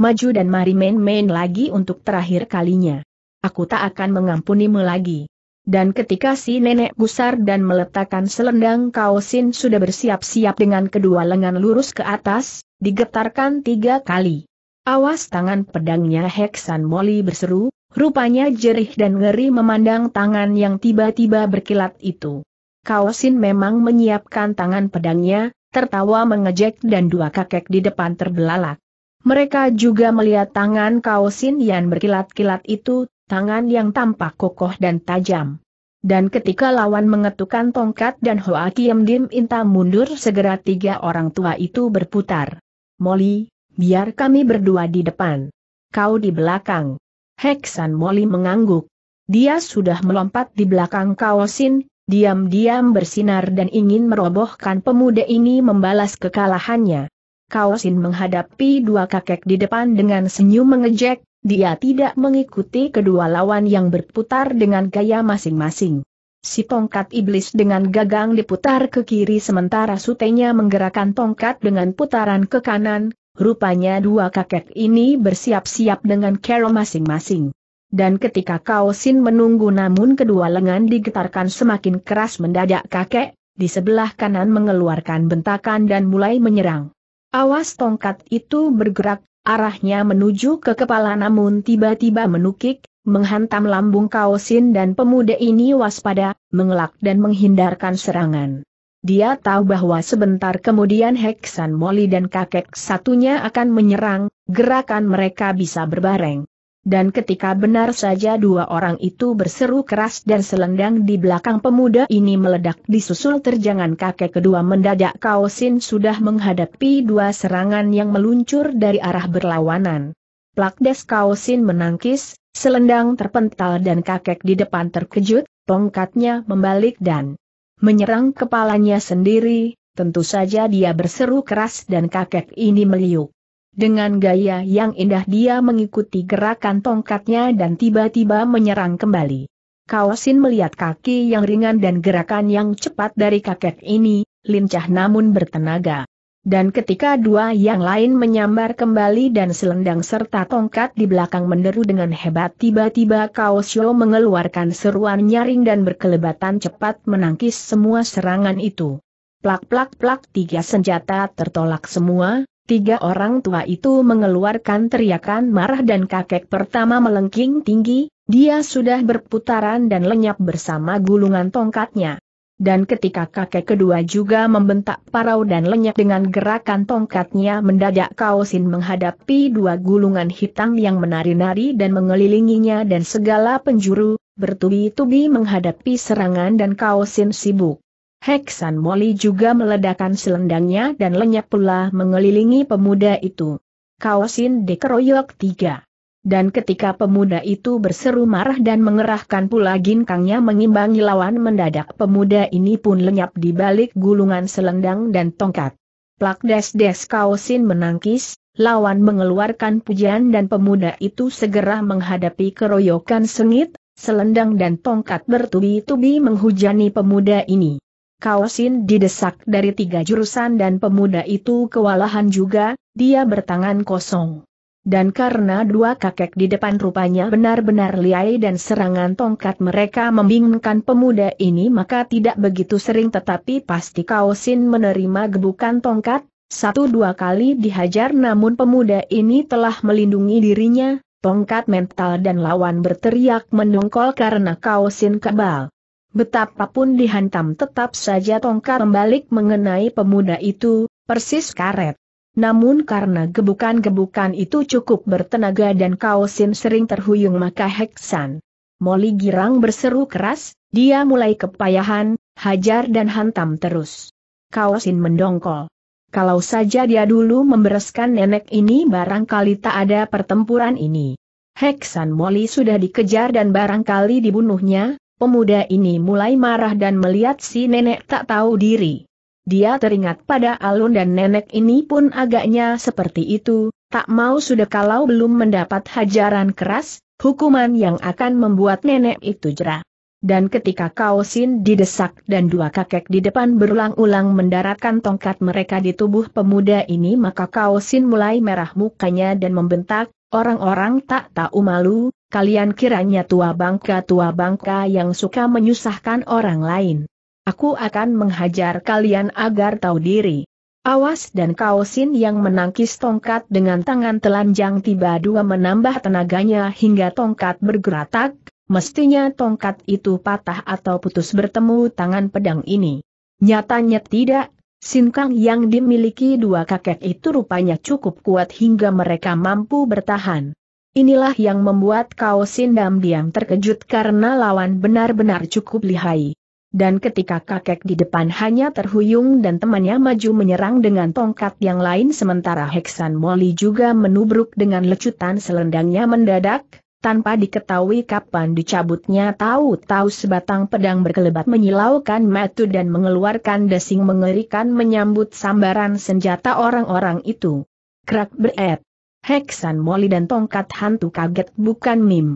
Maju dan mari main-main lagi untuk terakhir kalinya. Aku tak akan mengampunimu lagi. Dan ketika si nenek gusar dan meletakkan selendang kaosin sudah bersiap-siap dengan kedua lengan lurus ke atas, digetarkan tiga kali. Awas tangan pedangnya Heksan Molly berseru, rupanya jerih dan ngeri memandang tangan yang tiba-tiba berkilat itu. Kaosin memang menyiapkan tangan pedangnya, tertawa mengejek dan dua kakek di depan terbelalak. Mereka juga melihat tangan Kaosin yang berkilat-kilat itu, tangan yang tampak kokoh dan tajam. Dan ketika lawan mengetukkan tongkat dan Hoa Kiem Dim Inta mundur segera tiga orang tua itu berputar. Molly, biar kami berdua di depan. Kau di belakang. Heksan Molly mengangguk. Dia sudah melompat di belakang Kaosin, diam-diam bersinar dan ingin merobohkan pemuda ini membalas kekalahannya. Kaosin menghadapi dua kakek di depan dengan senyum mengejek, dia tidak mengikuti kedua lawan yang berputar dengan gaya masing-masing. Si tongkat iblis dengan gagang diputar ke kiri sementara sutenya menggerakkan tongkat dengan putaran ke kanan, rupanya dua kakek ini bersiap-siap dengan kero masing-masing. Dan ketika Kausin Sin menunggu namun kedua lengan digetarkan semakin keras mendadak kakek, di sebelah kanan mengeluarkan bentakan dan mulai menyerang. Awas tongkat itu bergerak, arahnya menuju ke kepala namun tiba-tiba menukik, menghantam lambung Kausin Sin dan pemuda ini waspada, mengelak dan menghindarkan serangan. Dia tahu bahwa sebentar kemudian Heksan Moli dan kakek satunya akan menyerang, gerakan mereka bisa berbareng. Dan ketika benar saja dua orang itu berseru keras dan selendang di belakang pemuda ini meledak disusul terjangan kakek kedua mendadak Kaosin sudah menghadapi dua serangan yang meluncur dari arah berlawanan. Plakdes Kaosin menangkis, selendang terpental dan kakek di depan terkejut, tongkatnya membalik dan menyerang kepalanya sendiri, tentu saja dia berseru keras dan kakek ini meliuk. Dengan gaya yang indah dia mengikuti gerakan tongkatnya dan tiba-tiba menyerang kembali. Kaosin melihat kaki yang ringan dan gerakan yang cepat dari kakek ini, lincah namun bertenaga. Dan ketika dua yang lain menyambar kembali dan selendang serta tongkat di belakang menderu dengan hebat tiba-tiba Kaosio mengeluarkan seruan nyaring dan berkelebatan cepat menangkis semua serangan itu. Plak-plak-plak tiga senjata tertolak semua, Tiga orang tua itu mengeluarkan teriakan marah dan kakek pertama melengking tinggi, dia sudah berputaran dan lenyap bersama gulungan tongkatnya. Dan ketika kakek kedua juga membentak parau dan lenyap dengan gerakan tongkatnya mendadak kaosin menghadapi dua gulungan hitam yang menari-nari dan mengelilinginya dan segala penjuru, bertubi-tubi menghadapi serangan dan kaosin sibuk. Heksan Moli juga meledakkan selendangnya dan lenyap pula mengelilingi pemuda itu. Kaosin dikeroyok tiga. Dan ketika pemuda itu berseru marah dan mengerahkan pula ginkangnya mengimbangi lawan mendadak pemuda ini pun lenyap di balik gulungan selendang dan tongkat. Plak des-des Kaosin menangkis, lawan mengeluarkan pujian dan pemuda itu segera menghadapi keroyokan sengit, selendang dan tongkat bertubi-tubi menghujani pemuda ini. Kaosin didesak dari tiga jurusan dan pemuda itu kewalahan juga, dia bertangan kosong. Dan karena dua kakek di depan rupanya benar-benar liai dan serangan tongkat mereka membingungkan pemuda ini maka tidak begitu sering tetapi pasti Kaosin menerima gebukan tongkat, satu dua kali dihajar namun pemuda ini telah melindungi dirinya, tongkat mental dan lawan berteriak mendongkol karena Kaosin kebal. Betapapun dihantam tetap saja tongkat membalik mengenai pemuda itu, persis karet. Namun karena gebukan-gebukan itu cukup bertenaga dan kaosin sering terhuyung maka heksan. Molly girang berseru keras, dia mulai kepayahan, hajar dan hantam terus. Kaosin mendongkol. Kalau saja dia dulu membereskan nenek ini barangkali tak ada pertempuran ini. Heksan Molly sudah dikejar dan barangkali dibunuhnya, Pemuda ini mulai marah dan melihat si nenek tak tahu diri. Dia teringat pada Alun dan nenek ini pun agaknya seperti itu, tak mau sudah kalau belum mendapat hajaran keras, hukuman yang akan membuat nenek itu jerah. Dan ketika Kaosin didesak dan dua kakek di depan berulang-ulang mendaratkan tongkat mereka di tubuh pemuda ini maka Kaosin mulai merah mukanya dan membentak, orang-orang tak tahu malu, Kalian kiranya tua bangka-tua bangka yang suka menyusahkan orang lain. Aku akan menghajar kalian agar tahu diri. Awas dan kaosin yang menangkis tongkat dengan tangan telanjang tiba dua menambah tenaganya hingga tongkat bergeratak, mestinya tongkat itu patah atau putus bertemu tangan pedang ini. Nyatanya tidak, sinkang yang dimiliki dua kakek itu rupanya cukup kuat hingga mereka mampu bertahan. Inilah yang membuat kau sindam diam terkejut karena lawan benar-benar cukup lihai. Dan ketika kakek di depan hanya terhuyung dan temannya maju menyerang dengan tongkat yang lain sementara Heksan Moli juga menubruk dengan lecutan selendangnya mendadak, tanpa diketahui kapan dicabutnya tahu-tahu sebatang pedang berkelebat menyilaukan matu dan mengeluarkan desing mengerikan menyambut sambaran senjata orang-orang itu. Krak beret. Heksan Moli dan tongkat hantu kaget bukan mim.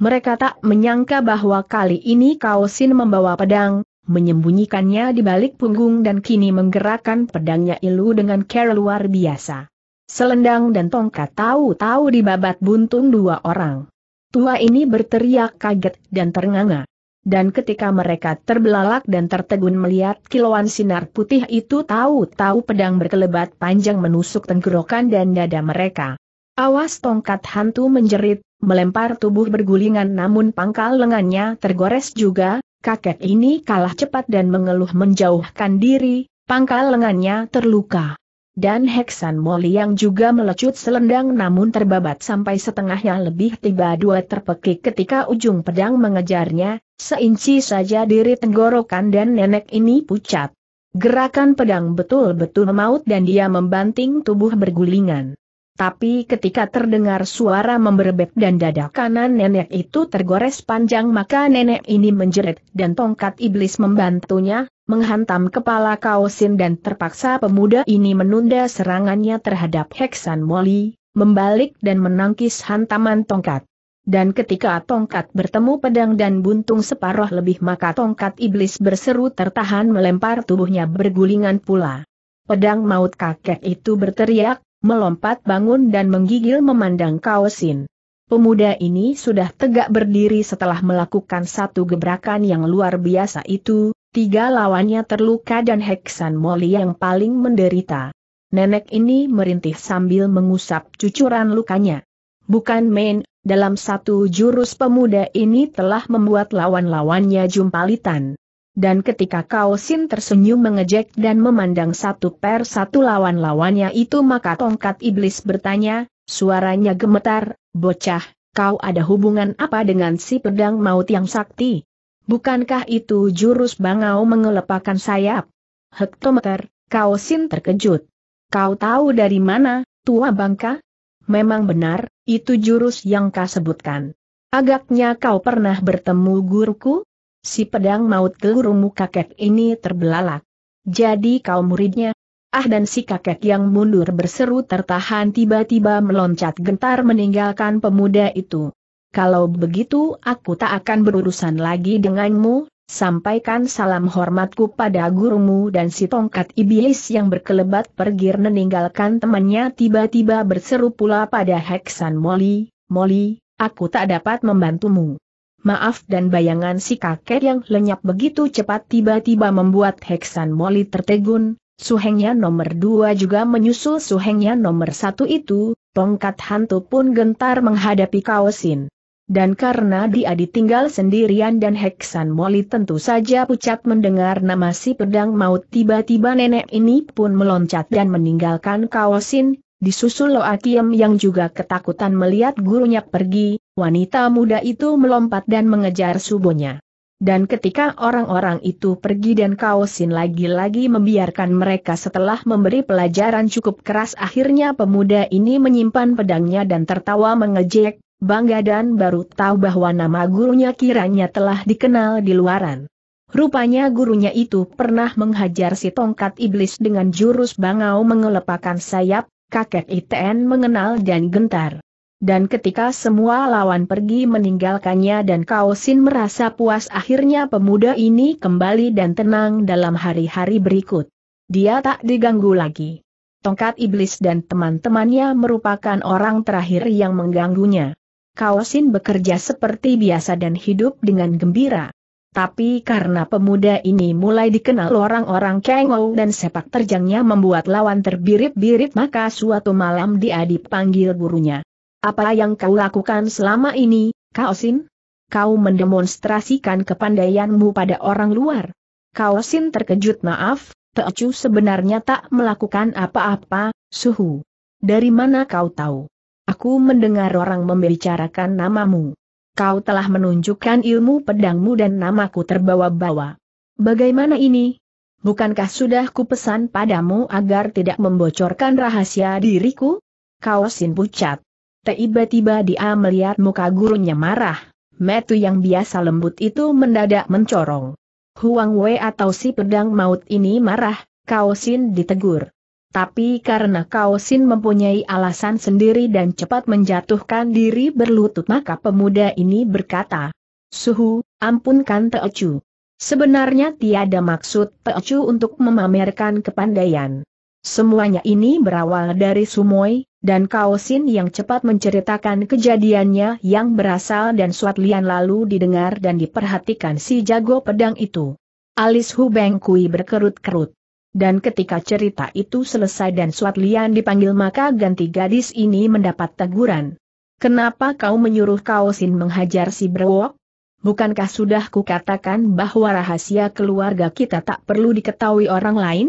Mereka tak menyangka bahwa kali ini Kaosin membawa pedang, menyembunyikannya di balik punggung dan kini menggerakkan pedangnya ilu dengan care luar biasa. Selendang dan tongkat tahu-tahu dibabat buntung dua orang. Tua ini berteriak kaget dan ternganga. Dan ketika mereka terbelalak dan tertegun melihat kilauan sinar putih itu tahu-tahu pedang berkelebat panjang menusuk tenggorokan dan dada mereka. Awas tongkat hantu menjerit, melempar tubuh bergulingan namun pangkal lengannya tergores juga, kakek ini kalah cepat dan mengeluh menjauhkan diri, pangkal lengannya terluka dan Heksan Moli yang juga melecut selendang namun terbabat sampai setengahnya lebih tiba dua terpekik ketika ujung pedang mengejarnya, seinci saja diri tenggorokan dan nenek ini pucat. Gerakan pedang betul-betul maut dan dia membanting tubuh bergulingan. Tapi ketika terdengar suara memberebek dan dada kanan nenek itu tergores panjang maka nenek ini menjerit dan tongkat iblis membantunya, menghantam kepala Kaosin dan terpaksa pemuda ini menunda serangannya terhadap Heksan Moli, membalik dan menangkis hantaman tongkat. Dan ketika tongkat bertemu pedang dan buntung separuh lebih maka tongkat iblis berseru tertahan melempar tubuhnya bergulingan pula. Pedang maut kakek itu berteriak, melompat bangun dan menggigil memandang Kaosin. Pemuda ini sudah tegak berdiri setelah melakukan satu gebrakan yang luar biasa itu, tiga lawannya terluka dan Heksan Moli yang paling menderita. Nenek ini merintih sambil mengusap cucuran lukanya. Bukan main, dalam satu jurus pemuda ini telah membuat lawan-lawannya jumpalitan dan ketika Kao Sin tersenyum mengejek dan memandang satu per satu lawan-lawannya itu maka tongkat iblis bertanya, suaranya gemetar, bocah, kau ada hubungan apa dengan si pedang maut yang sakti? Bukankah itu jurus bangau mengelepakan sayap? Hektometer, Kao Sin terkejut. Kau tahu dari mana, tua bangka? Memang benar, itu jurus yang kau sebutkan. Agaknya kau pernah bertemu guruku? Si pedang maut gelurumu kakek ini terbelalak. Jadi kau muridnya? Ah dan si kakek yang mundur berseru tertahan tiba-tiba meloncat gentar meninggalkan pemuda itu. Kalau begitu aku tak akan berurusan lagi denganmu, sampaikan salam hormatku pada gurumu dan si tongkat iblis yang berkelebat pergi meninggalkan temannya tiba-tiba berseru pula pada Heksan Molly, Molly, aku tak dapat membantumu. Maaf dan bayangan si kakek yang lenyap begitu cepat tiba-tiba membuat Heksan Moli tertegun, suhengnya nomor dua juga menyusul suhengnya nomor satu itu, tongkat hantu pun gentar menghadapi kaosin. Dan karena dia ditinggal sendirian dan Heksan Moli tentu saja pucat mendengar nama si pedang maut tiba-tiba nenek ini pun meloncat dan meninggalkan kaosin, Disusul Loa Kiem yang juga ketakutan melihat gurunya pergi, wanita muda itu melompat dan mengejar subonya. Dan ketika orang-orang itu pergi dan Kaosin lagi-lagi membiarkan mereka setelah memberi pelajaran cukup keras akhirnya pemuda ini menyimpan pedangnya dan tertawa mengejek, bangga dan baru tahu bahwa nama gurunya kiranya telah dikenal di luaran. Rupanya gurunya itu pernah menghajar si tongkat iblis dengan jurus bangau mengelepakan sayap, kakek ITN mengenal dan gentar. Dan ketika semua lawan pergi meninggalkannya dan Kaosin merasa puas akhirnya pemuda ini kembali dan tenang dalam hari-hari berikut. Dia tak diganggu lagi. Tongkat iblis dan teman-temannya merupakan orang terakhir yang mengganggunya. Kaosin bekerja seperti biasa dan hidup dengan gembira. Tapi karena pemuda ini mulai dikenal orang-orang Kengou dan sepak terjangnya membuat lawan terbirit-birit maka suatu malam dia dipanggil gurunya. Apa yang kau lakukan selama ini, Kaosin? Kau mendemonstrasikan kepandaianmu pada orang luar. Kaosin terkejut maaf, Teocu sebenarnya tak melakukan apa-apa, suhu. Dari mana kau tahu? Aku mendengar orang membicarakan namamu kau telah menunjukkan ilmu pedangmu dan namaku terbawa-bawa. Bagaimana ini? Bukankah sudah kupesan padamu agar tidak membocorkan rahasia diriku? Kaosin pucat. Tiba-tiba dia melihat muka gurunya marah. Metu yang biasa lembut itu mendadak mencorong. Huang Wei atau si pedang maut ini marah, Kaosin ditegur. Tapi karena Kaosin mempunyai alasan sendiri dan cepat menjatuhkan diri berlutut maka pemuda ini berkata, Suhu, ampunkan Teocu. Sebenarnya tiada maksud Teocu untuk memamerkan kepandaian. Semuanya ini berawal dari Sumoy dan Kaosin yang cepat menceritakan kejadiannya yang berasal dan suat lian lalu didengar dan diperhatikan si jago pedang itu. Alis Hubeng Kui berkerut-kerut. Dan ketika cerita itu selesai dan Suat Lian dipanggil maka ganti gadis ini mendapat teguran. Kenapa kau menyuruh Kaosin menghajar si Brewok? Bukankah sudah kukatakan bahwa rahasia keluarga kita tak perlu diketahui orang lain?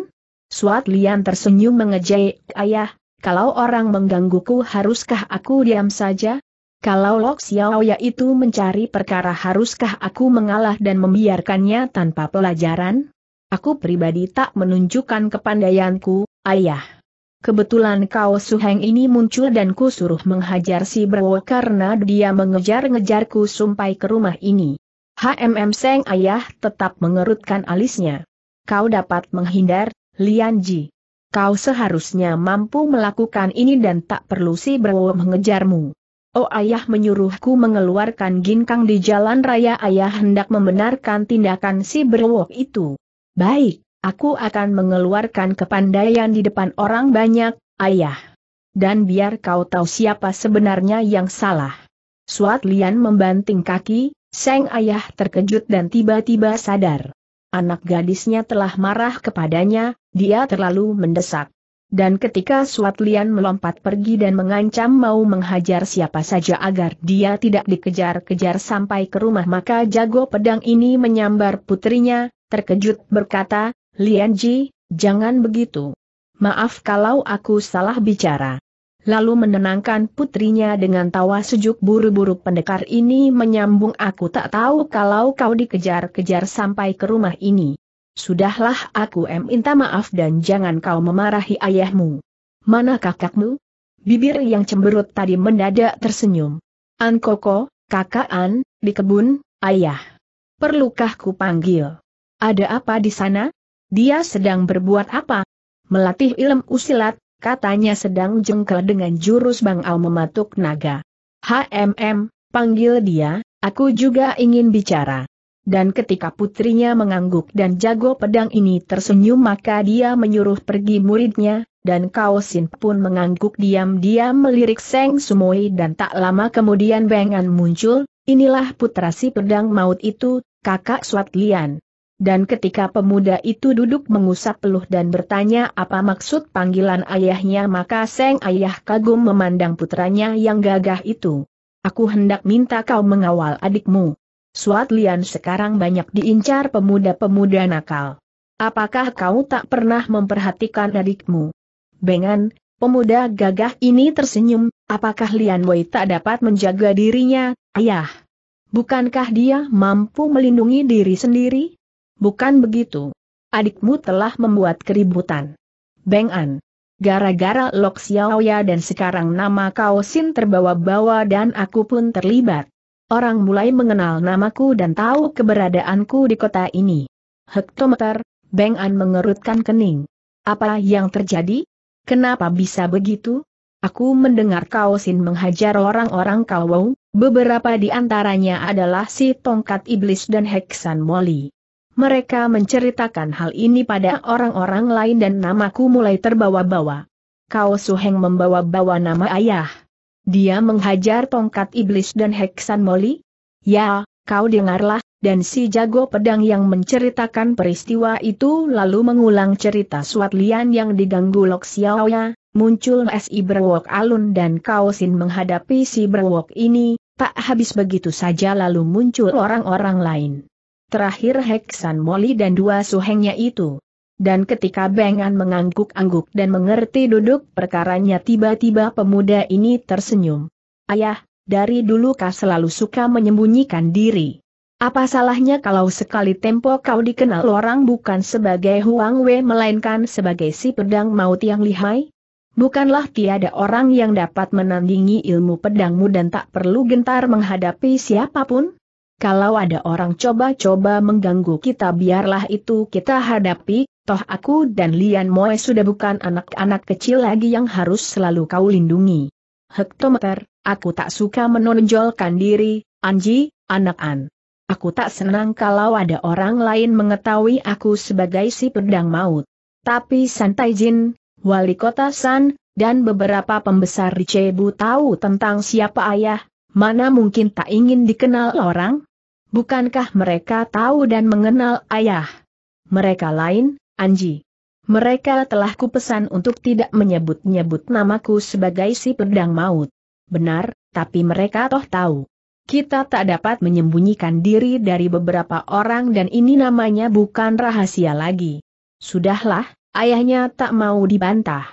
Suat Lian tersenyum mengejek, ayah, kalau orang menggangguku haruskah aku diam saja? Kalau Lok Xiao ya itu mencari perkara haruskah aku mengalah dan membiarkannya tanpa pelajaran? Aku pribadi tak menunjukkan kepandaianku, ayah. Kebetulan kau Suheng ini muncul dan ku suruh menghajar si Bro karena dia mengejar-ngejarku sampai ke rumah ini. HMM Seng ayah tetap mengerutkan alisnya. Kau dapat menghindar, Lian Ji. Kau seharusnya mampu melakukan ini dan tak perlu si Bro mengejarmu. Oh ayah menyuruhku mengeluarkan ginkang di jalan raya ayah hendak membenarkan tindakan si Bro itu. Baik, aku akan mengeluarkan kepandaian di depan orang banyak, ayah. Dan biar kau tahu siapa sebenarnya yang salah. Suat Lian membanting kaki, Seng ayah terkejut dan tiba-tiba sadar. Anak gadisnya telah marah kepadanya, dia terlalu mendesak. Dan ketika Suat Lian melompat pergi dan mengancam mau menghajar siapa saja agar dia tidak dikejar-kejar sampai ke rumah maka jago pedang ini menyambar putrinya, terkejut berkata, Lian Ji, jangan begitu. Maaf kalau aku salah bicara. Lalu menenangkan putrinya dengan tawa sejuk buru-buru pendekar ini menyambung aku tak tahu kalau kau dikejar-kejar sampai ke rumah ini. Sudahlah aku em minta maaf dan jangan kau memarahi ayahmu. Mana kakakmu? Bibir yang cemberut tadi mendadak tersenyum. An Koko, kakak An, di kebun, ayah. Perlukah ku panggil? Ada apa di sana? Dia sedang berbuat apa? Melatih ilmu silat, katanya sedang jengkel dengan jurus Bang mematuk naga. HMM, panggil dia, aku juga ingin bicara. Dan ketika putrinya mengangguk dan jago pedang ini tersenyum maka dia menyuruh pergi muridnya, dan Kaosin pun mengangguk diam-diam melirik Seng Sumoi dan tak lama kemudian Bengan muncul, inilah putra si pedang maut itu, kakak Swat Lian. Dan ketika pemuda itu duduk mengusap peluh dan bertanya apa maksud panggilan ayahnya maka Seng Ayah kagum memandang putranya yang gagah itu. Aku hendak minta kau mengawal adikmu. Suat Lian sekarang banyak diincar pemuda-pemuda nakal. Apakah kau tak pernah memperhatikan adikmu? Bengan, pemuda gagah ini tersenyum, apakah Lian Wei tak dapat menjaga dirinya, ayah? Bukankah dia mampu melindungi diri sendiri? Bukan begitu. Adikmu telah membuat keributan. Beng An. Gara-gara Lok Xiaoya dan sekarang nama Kao Sin terbawa-bawa dan aku pun terlibat. Orang mulai mengenal namaku dan tahu keberadaanku di kota ini. Hektometer, Beng An mengerutkan kening. Apa yang terjadi? Kenapa bisa begitu? Aku mendengar Kao Sin menghajar orang-orang Kawau, beberapa di antaranya adalah si tongkat iblis dan Heksan Moli. Mereka menceritakan hal ini pada orang-orang lain dan namaku mulai terbawa-bawa. Kau Suheng membawa-bawa nama ayah. Dia menghajar tongkat iblis dan heksan moli? Ya, kau dengarlah, dan si jago pedang yang menceritakan peristiwa itu lalu mengulang cerita suat lian yang diganggu Lok Xiaoya, muncul si berwok alun dan Sin menghadapi si berwok ini, tak habis begitu saja lalu muncul orang-orang lain. Terakhir Heksan Moli dan dua suhengnya itu. Dan ketika Bengan mengangguk-angguk dan mengerti duduk perkaranya tiba-tiba pemuda ini tersenyum. Ayah, dari dulu kau selalu suka menyembunyikan diri. Apa salahnya kalau sekali tempo kau dikenal orang bukan sebagai Huang Wei melainkan sebagai si pedang maut yang lihai? Bukanlah tiada orang yang dapat menandingi ilmu pedangmu dan tak perlu gentar menghadapi siapapun? Kalau ada orang coba-coba mengganggu kita biarlah itu kita hadapi, toh aku dan Lian Moe sudah bukan anak-anak kecil lagi yang harus selalu kau lindungi. Hektometer, aku tak suka menonjolkan diri, Anji, anak-an. Aku tak senang kalau ada orang lain mengetahui aku sebagai si pedang maut. Tapi Santai Jin, wali kota San, dan beberapa pembesar di Cebu tahu tentang siapa ayah, mana mungkin tak ingin dikenal orang? Bukankah mereka tahu dan mengenal ayah? Mereka lain, Anji. Mereka telah kupesan untuk tidak menyebut-nyebut namaku sebagai si pedang maut. Benar, tapi mereka toh tahu. Kita tak dapat menyembunyikan diri dari beberapa orang dan ini namanya bukan rahasia lagi. Sudahlah, ayahnya tak mau dibantah.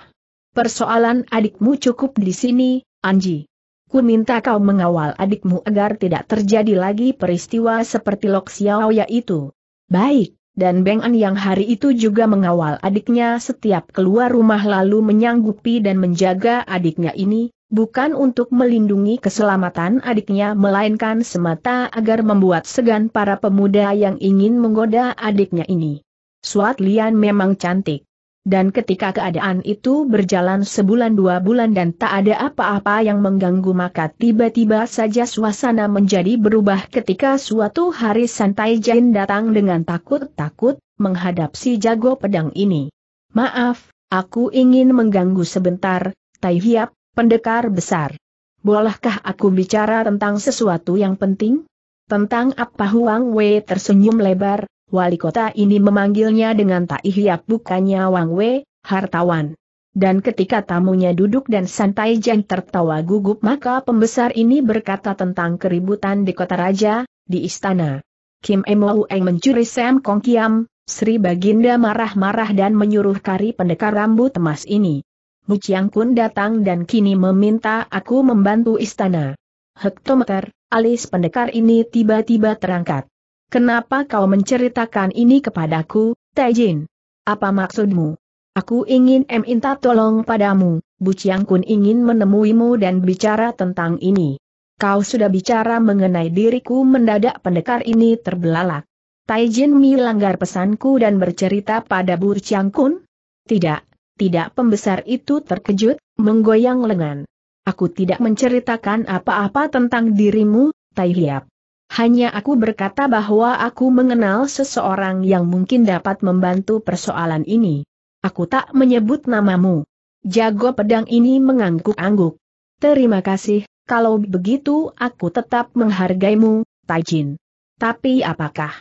Persoalan adikmu cukup di sini, Anji. Ku minta kau mengawal adikmu agar tidak terjadi lagi peristiwa seperti Lok Xiaoya itu. Baik, dan Beng An yang hari itu juga mengawal adiknya setiap keluar rumah lalu menyanggupi dan menjaga adiknya ini, bukan untuk melindungi keselamatan adiknya melainkan semata agar membuat segan para pemuda yang ingin menggoda adiknya ini. Suat Lian memang cantik. Dan ketika keadaan itu berjalan sebulan dua bulan dan tak ada apa-apa yang mengganggu maka tiba-tiba saja suasana menjadi berubah ketika suatu hari Santai Jain datang dengan takut-takut, menghadap si jago pedang ini. Maaf, aku ingin mengganggu sebentar, Tai Hiap, pendekar besar. Bolehkah aku bicara tentang sesuatu yang penting? Tentang apa Huang Wei tersenyum lebar, wali kota ini memanggilnya dengan tak ihyap bukannya Wang Wei, hartawan. Dan ketika tamunya duduk dan santai jeng tertawa gugup maka pembesar ini berkata tentang keributan di kota raja, di istana. Kim Emo Eng mencuri Sam Kong Kiam, Sri Baginda marah-marah dan menyuruh kari pendekar rambut emas ini. Mu Chiang Kun datang dan kini meminta aku membantu istana. Hektometer, alis pendekar ini tiba-tiba terangkat. Kenapa kau menceritakan ini kepadaku, Taijin? Apa maksudmu? Aku ingin minta tolong padamu, Bu Chiang Kun ingin menemuimu dan bicara tentang ini. Kau sudah bicara mengenai diriku mendadak pendekar ini terbelalak. Taijin langgar pesanku dan bercerita pada Bu Chiang Kun? Tidak, tidak pembesar itu terkejut, menggoyang lengan. Aku tidak menceritakan apa-apa tentang dirimu, Tai Hiap. Hanya aku berkata bahwa aku mengenal seseorang yang mungkin dapat membantu persoalan ini. Aku tak menyebut namamu. Jago pedang ini mengangguk-angguk. Terima kasih, kalau begitu aku tetap menghargaimu, Tajin. Tapi apakah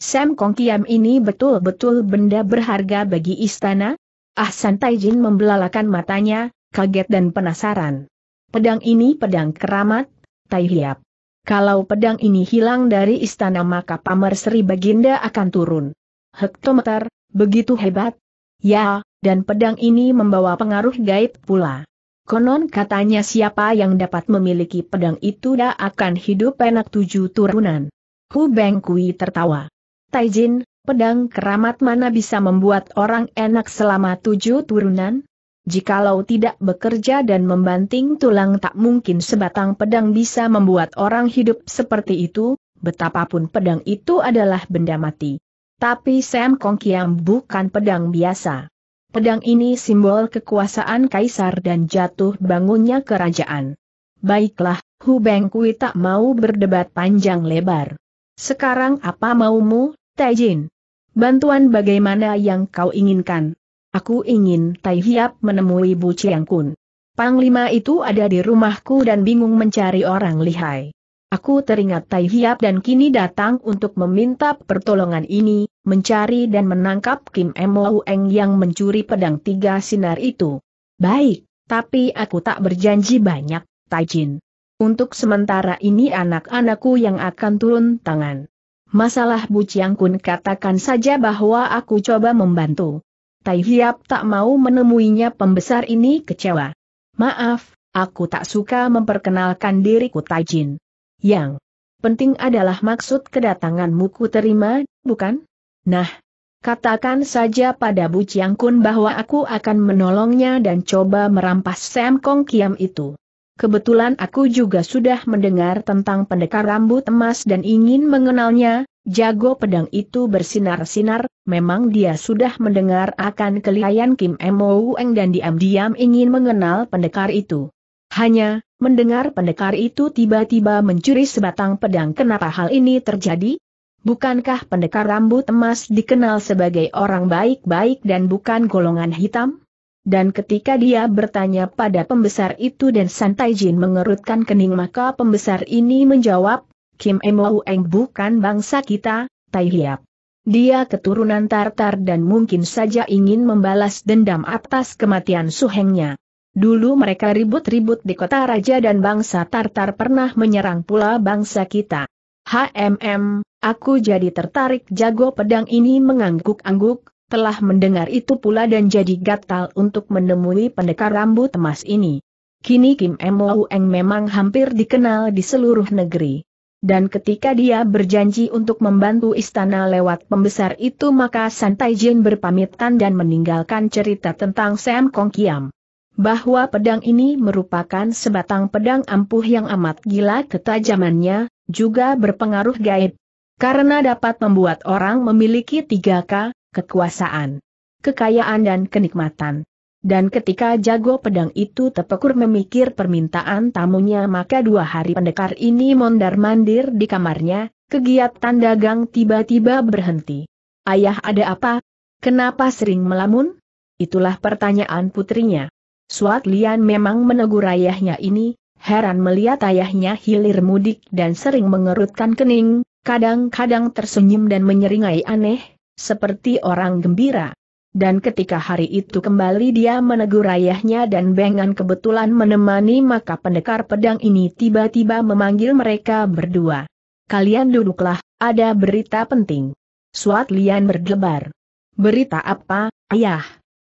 Sam Kong Kiam ini betul-betul benda berharga bagi istana? Ahsan Taijin membelalakan matanya, kaget dan penasaran. Pedang ini pedang keramat, Tai Hiap. Kalau pedang ini hilang dari istana maka Pamer Sri Baginda akan turun. Hektometer, begitu hebat. Ya, dan pedang ini membawa pengaruh gaib pula. Konon katanya siapa yang dapat memiliki pedang itu dah akan hidup enak tujuh turunan. Hu Beng Kui tertawa. Taijin, pedang keramat mana bisa membuat orang enak selama tujuh turunan? Jikalau tidak bekerja dan membanting tulang tak mungkin sebatang pedang bisa membuat orang hidup seperti itu, betapapun pedang itu adalah benda mati. Tapi Sam Kong Kiam bukan pedang biasa. Pedang ini simbol kekuasaan kaisar dan jatuh bangunnya kerajaan. Baiklah, Hu Beng Kui tak mau berdebat panjang lebar. Sekarang apa maumu, Tejin? Bantuan bagaimana yang kau inginkan? Aku ingin Tai Hiap menemui Bu Chiang Kun. Panglima itu ada di rumahku dan bingung mencari orang lihai. Aku teringat Tai Hiap dan kini datang untuk meminta pertolongan ini, mencari dan menangkap Kim Emo Eng yang mencuri pedang tiga sinar itu. Baik, tapi aku tak berjanji banyak, Tai Jin. Untuk sementara ini anak-anakku yang akan turun tangan. Masalah Bu Chiang Kun katakan saja bahwa aku coba membantu. Tai Hiap tak mau menemuinya pembesar ini kecewa. Maaf, aku tak suka memperkenalkan diriku Tai Jin. Yang penting adalah maksud kedatanganmu ku terima, bukan? Nah, katakan saja pada Bu Chiang Kun bahwa aku akan menolongnya dan coba merampas Sam Kong Kiam itu. Kebetulan aku juga sudah mendengar tentang pendekar rambut emas dan ingin mengenalnya, Jago pedang itu bersinar-sinar, memang dia sudah mendengar akan kelihayan Kim Mo Eng dan diam-diam ingin mengenal pendekar itu. Hanya, mendengar pendekar itu tiba-tiba mencuri sebatang pedang kenapa hal ini terjadi? Bukankah pendekar rambut emas dikenal sebagai orang baik-baik dan bukan golongan hitam? Dan ketika dia bertanya pada pembesar itu dan Santai Jin mengerutkan kening maka pembesar ini menjawab, Kim Emo Eng bukan bangsa kita, Tai Hiap. Dia keturunan Tartar dan mungkin saja ingin membalas dendam atas kematian suhengnya. Dulu mereka ribut-ribut di kota raja dan bangsa Tartar pernah menyerang pula bangsa kita. HMM, aku jadi tertarik jago pedang ini mengangguk-angguk, telah mendengar itu pula dan jadi gatal untuk menemui pendekar rambut emas ini. Kini Kim Eng memang hampir dikenal di seluruh negeri. Dan ketika dia berjanji untuk membantu istana lewat pembesar itu maka Santai Jin berpamitan dan meninggalkan cerita tentang Sam Kong Kiam. Bahwa pedang ini merupakan sebatang pedang ampuh yang amat gila ketajamannya, juga berpengaruh gaib. Karena dapat membuat orang memiliki tiga K, kekuasaan, kekayaan dan kenikmatan. Dan ketika jago pedang itu tepekur memikir permintaan tamunya maka dua hari pendekar ini mondar-mandir di kamarnya, kegiatan dagang tiba-tiba berhenti. Ayah ada apa? Kenapa sering melamun? Itulah pertanyaan putrinya. Suat Lian memang menegur ayahnya ini, heran melihat ayahnya hilir mudik dan sering mengerutkan kening, kadang-kadang tersenyum dan menyeringai aneh, seperti orang gembira. Dan ketika hari itu kembali dia menegur ayahnya dan Bengan kebetulan menemani maka pendekar pedang ini tiba-tiba memanggil mereka berdua. Kalian duduklah, ada berita penting. Suat Lian berdebar. Berita apa, ayah?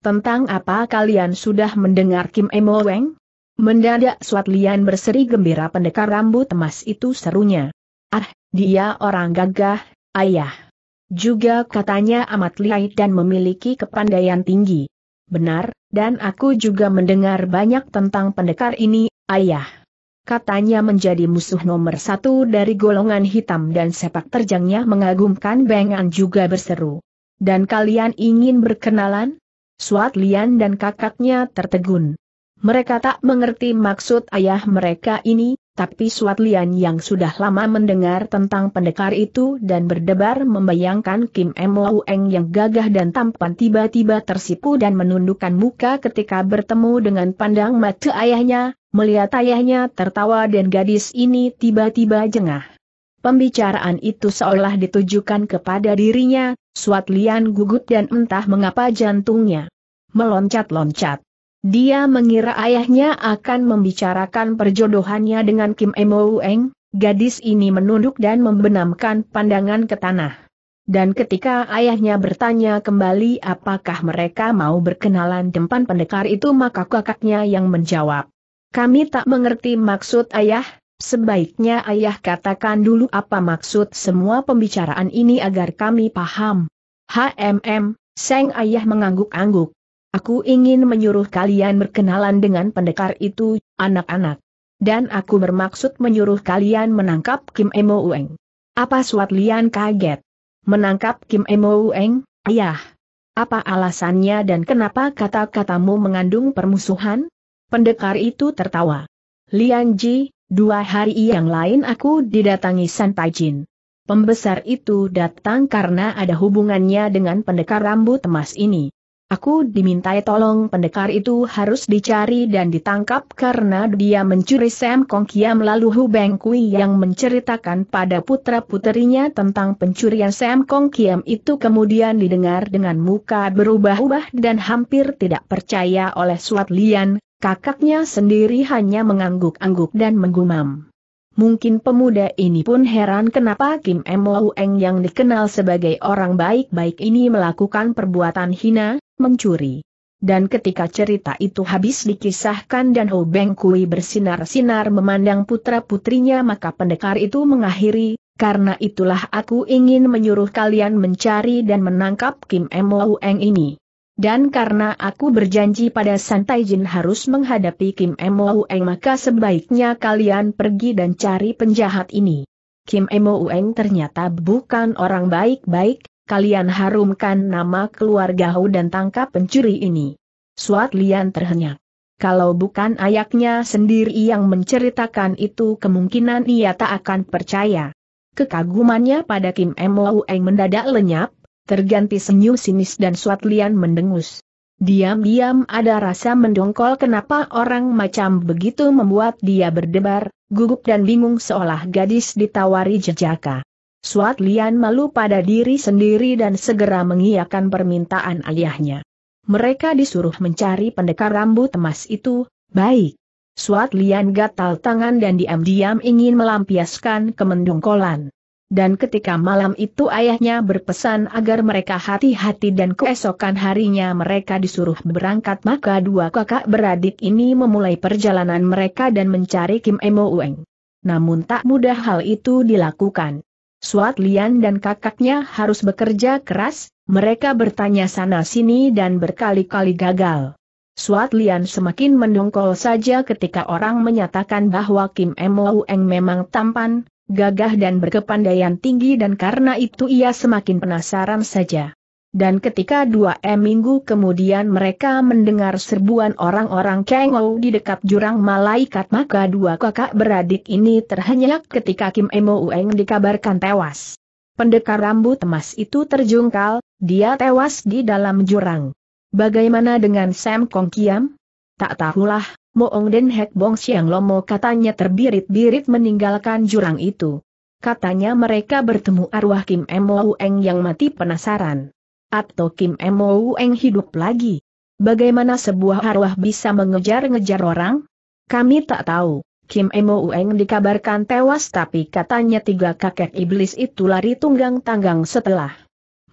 Tentang apa kalian sudah mendengar Kim Emo Weng? Mendadak Suat Lian berseri gembira pendekar rambut emas itu serunya. Ah, dia orang gagah, ayah. Juga katanya amat lihai dan memiliki kepandaian tinggi. Benar, dan aku juga mendengar banyak tentang pendekar ini, ayah. Katanya menjadi musuh nomor satu dari golongan hitam dan sepak terjangnya mengagumkan Bengan juga berseru. Dan kalian ingin berkenalan? Suat Lian dan kakaknya tertegun. Mereka tak mengerti maksud ayah mereka ini, tapi Suat Lian yang sudah lama mendengar tentang pendekar itu dan berdebar membayangkan Kim M. Lau Eng yang gagah dan tampan tiba-tiba tersipu dan menundukkan muka ketika bertemu dengan pandang mata ayahnya, melihat ayahnya tertawa dan gadis ini tiba-tiba jengah. Pembicaraan itu seolah ditujukan kepada dirinya, Suat Lian gugut dan entah mengapa jantungnya meloncat-loncat. Dia mengira ayahnya akan membicarakan perjodohannya dengan Kim Emo Eng, gadis ini menunduk dan membenamkan pandangan ke tanah. Dan ketika ayahnya bertanya kembali apakah mereka mau berkenalan depan pendekar itu maka kakaknya yang menjawab. Kami tak mengerti maksud ayah, sebaiknya ayah katakan dulu apa maksud semua pembicaraan ini agar kami paham. HMM, Seng ayah mengangguk-angguk. Aku ingin menyuruh kalian berkenalan dengan pendekar itu, anak-anak. Dan aku bermaksud menyuruh kalian menangkap Kim Emo Ueng. Apa suat Lian kaget? Menangkap Kim Emo Ueng? Ayah. Apa alasannya dan kenapa kata-katamu mengandung permusuhan? Pendekar itu tertawa. Lian Ji, dua hari yang lain aku didatangi San Jin. Pembesar itu datang karena ada hubungannya dengan pendekar rambut emas ini. Aku dimintai tolong pendekar itu harus dicari dan ditangkap karena dia mencuri Sam Kong Kiam lalu Hu Beng Kui yang menceritakan pada putra-puterinya tentang pencurian Sam Kong Kiam itu kemudian didengar dengan muka berubah-ubah dan hampir tidak percaya oleh Suat Lian, kakaknya sendiri hanya mengangguk-angguk dan menggumam. Mungkin pemuda ini pun heran kenapa Kim M. Mo Eng yang dikenal sebagai orang baik-baik ini melakukan perbuatan hina, mencuri. Dan ketika cerita itu habis dikisahkan dan Ho Beng Kui bersinar-sinar memandang putra-putrinya maka pendekar itu mengakhiri, karena itulah aku ingin menyuruh kalian mencari dan menangkap Kim Mo Eng ini. Dan karena aku berjanji pada Santai Jin harus menghadapi Kim Mo Eng maka sebaiknya kalian pergi dan cari penjahat ini. Kim Mo Eng ternyata bukan orang baik-baik, kalian harumkan nama keluarga Hu dan tangkap pencuri ini. Suat Lian terhenyak. Kalau bukan ayaknya sendiri yang menceritakan itu kemungkinan ia tak akan percaya. Kekagumannya pada Kim Mo Eng mendadak lenyap, terganti senyum sinis dan Suat Lian mendengus. Diam-diam ada rasa mendongkol kenapa orang macam begitu membuat dia berdebar, gugup dan bingung seolah gadis ditawari jejaka. Suat Lian malu pada diri sendiri dan segera mengiyakan permintaan ayahnya. Mereka disuruh mencari pendekar rambut emas itu, baik. Suat Lian gatal tangan dan diam-diam ingin melampiaskan kolan. Dan ketika malam itu ayahnya berpesan agar mereka hati-hati dan keesokan harinya mereka disuruh berangkat maka dua kakak beradik ini memulai perjalanan mereka dan mencari Kim Emo Ueng. Namun tak mudah hal itu dilakukan. Suat Lian dan kakaknya harus bekerja keras, mereka bertanya sana-sini dan berkali-kali gagal. Suat Lian semakin mendongkol saja ketika orang menyatakan bahwa Kim Emo Eng memang tampan, gagah dan berkepandaian tinggi dan karena itu ia semakin penasaran saja. Dan ketika dua e minggu kemudian mereka mendengar serbuan orang-orang Kengou di dekat jurang malaikat maka dua kakak beradik ini terhenyak ketika Kim Emo Ueng dikabarkan tewas. Pendekar rambut emas itu terjungkal, dia tewas di dalam jurang. Bagaimana dengan Sam Kong Kiam? Tak tahulah, Moong Den Hek Bong Siang Lomo katanya terbirit-birit meninggalkan jurang itu. Katanya mereka bertemu arwah Kim Emo Ueng yang mati penasaran atau Kim Mo Eng hidup lagi. Bagaimana sebuah arwah bisa mengejar-ngejar orang? Kami tak tahu. Kim Mo Eng dikabarkan tewas tapi katanya tiga kakek iblis itu lari tunggang-tanggang setelah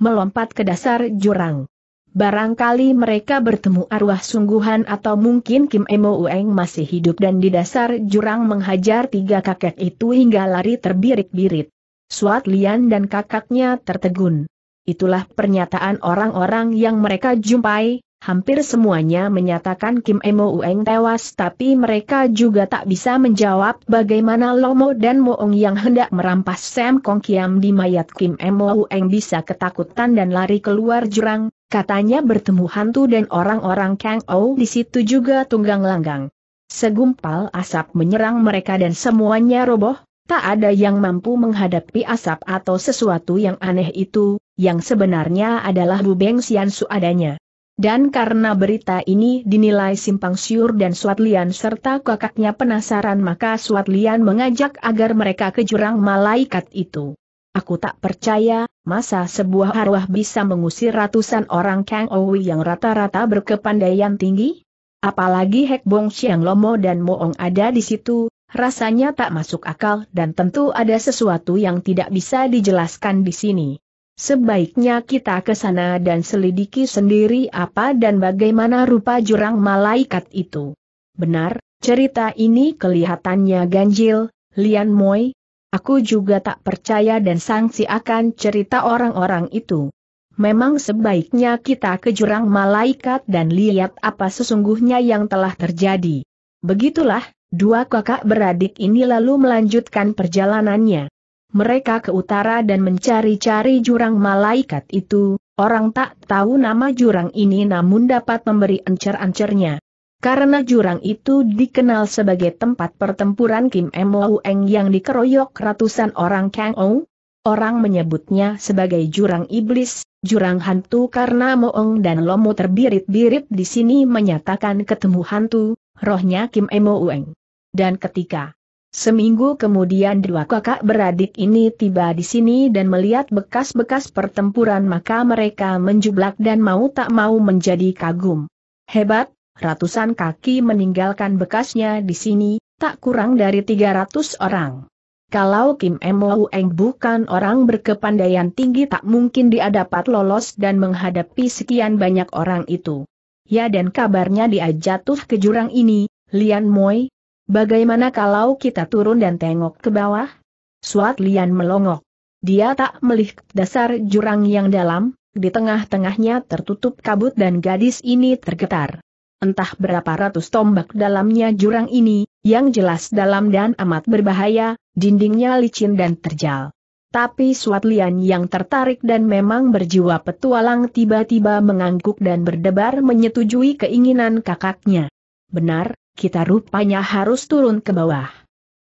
melompat ke dasar jurang. Barangkali mereka bertemu arwah sungguhan atau mungkin Kim Emo Eng masih hidup dan di dasar jurang menghajar tiga kakek itu hingga lari terbirik-birit. Suat Lian dan kakaknya tertegun. Itulah pernyataan orang-orang yang mereka jumpai, hampir semuanya menyatakan Kim Emo Ueng tewas tapi mereka juga tak bisa menjawab bagaimana Lomo dan Moong yang hendak merampas Sam Kong Kiam di mayat Kim Emo Ueng bisa ketakutan dan lari keluar jurang, katanya bertemu hantu dan orang-orang Kang Ou di situ juga tunggang langgang. Segumpal asap menyerang mereka dan semuanya roboh, tak ada yang mampu menghadapi asap atau sesuatu yang aneh itu, yang sebenarnya adalah Bu Beng Su adanya. Dan karena berita ini dinilai simpang siur dan Suat Lian serta kakaknya penasaran maka Suat Lian mengajak agar mereka ke jurang malaikat itu. Aku tak percaya, masa sebuah arwah bisa mengusir ratusan orang Kang Owi yang rata-rata berkepandaian tinggi? Apalagi Hek Bong Xiang Lomo dan Moong ada di situ, rasanya tak masuk akal dan tentu ada sesuatu yang tidak bisa dijelaskan di sini. Sebaiknya kita ke sana dan selidiki sendiri apa dan bagaimana rupa jurang malaikat itu. Benar, cerita ini kelihatannya ganjil, Lian Moi. Aku juga tak percaya dan sangsi akan cerita orang-orang itu. Memang sebaiknya kita ke jurang malaikat dan lihat apa sesungguhnya yang telah terjadi. Begitulah, dua kakak beradik ini lalu melanjutkan perjalanannya mereka ke utara dan mencari-cari jurang malaikat itu, orang tak tahu nama jurang ini namun dapat memberi encer-encernya. Karena jurang itu dikenal sebagai tempat pertempuran Kim Mo Eng yang dikeroyok ratusan orang Kang Ou, orang menyebutnya sebagai jurang iblis, jurang hantu karena Moong dan Lomo terbirit-birit di sini menyatakan ketemu hantu, rohnya Kim Mo Eng. Dan ketika Seminggu kemudian dua kakak beradik ini tiba di sini dan melihat bekas-bekas pertempuran maka mereka menjublak dan mau tak mau menjadi kagum. Hebat, ratusan kaki meninggalkan bekasnya di sini, tak kurang dari 300 orang. Kalau Kim Mo Eng bukan orang berkepandaian tinggi tak mungkin dia dapat lolos dan menghadapi sekian banyak orang itu. Ya dan kabarnya dia jatuh ke jurang ini, Lian Moi, Bagaimana kalau kita turun dan tengok ke bawah? Suat Lian melongok. Dia tak melihat dasar jurang yang dalam, di tengah-tengahnya tertutup kabut dan gadis ini tergetar. Entah berapa ratus tombak dalamnya jurang ini, yang jelas dalam dan amat berbahaya, dindingnya licin dan terjal. Tapi Suat Lian yang tertarik dan memang berjiwa petualang tiba-tiba mengangguk dan berdebar menyetujui keinginan kakaknya. Benar, kita rupanya harus turun ke bawah.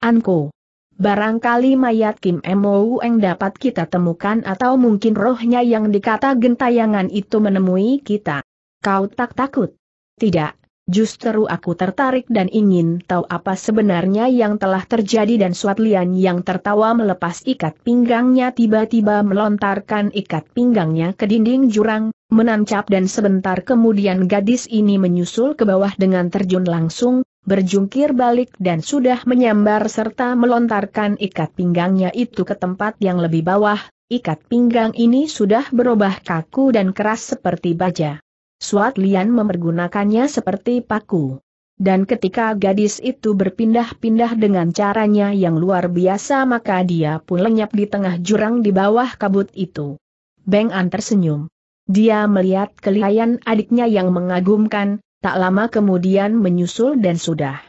Anko. Barangkali mayat Kim yang dapat kita temukan atau mungkin rohnya yang dikata gentayangan itu menemui kita. Kau tak takut? Tidak, justru aku tertarik dan ingin tahu apa sebenarnya yang telah terjadi dan Suat Lian yang tertawa melepas ikat pinggangnya tiba-tiba melontarkan ikat pinggangnya ke dinding jurang, menancap dan sebentar kemudian gadis ini menyusul ke bawah dengan terjun langsung, berjungkir balik dan sudah menyambar serta melontarkan ikat pinggangnya itu ke tempat yang lebih bawah, ikat pinggang ini sudah berubah kaku dan keras seperti baja. Suat Lian mempergunakannya seperti paku. Dan ketika gadis itu berpindah-pindah dengan caranya yang luar biasa maka dia pun lenyap di tengah jurang di bawah kabut itu. Beng An tersenyum. Dia melihat kelihayan adiknya yang mengagumkan, tak lama kemudian menyusul dan sudah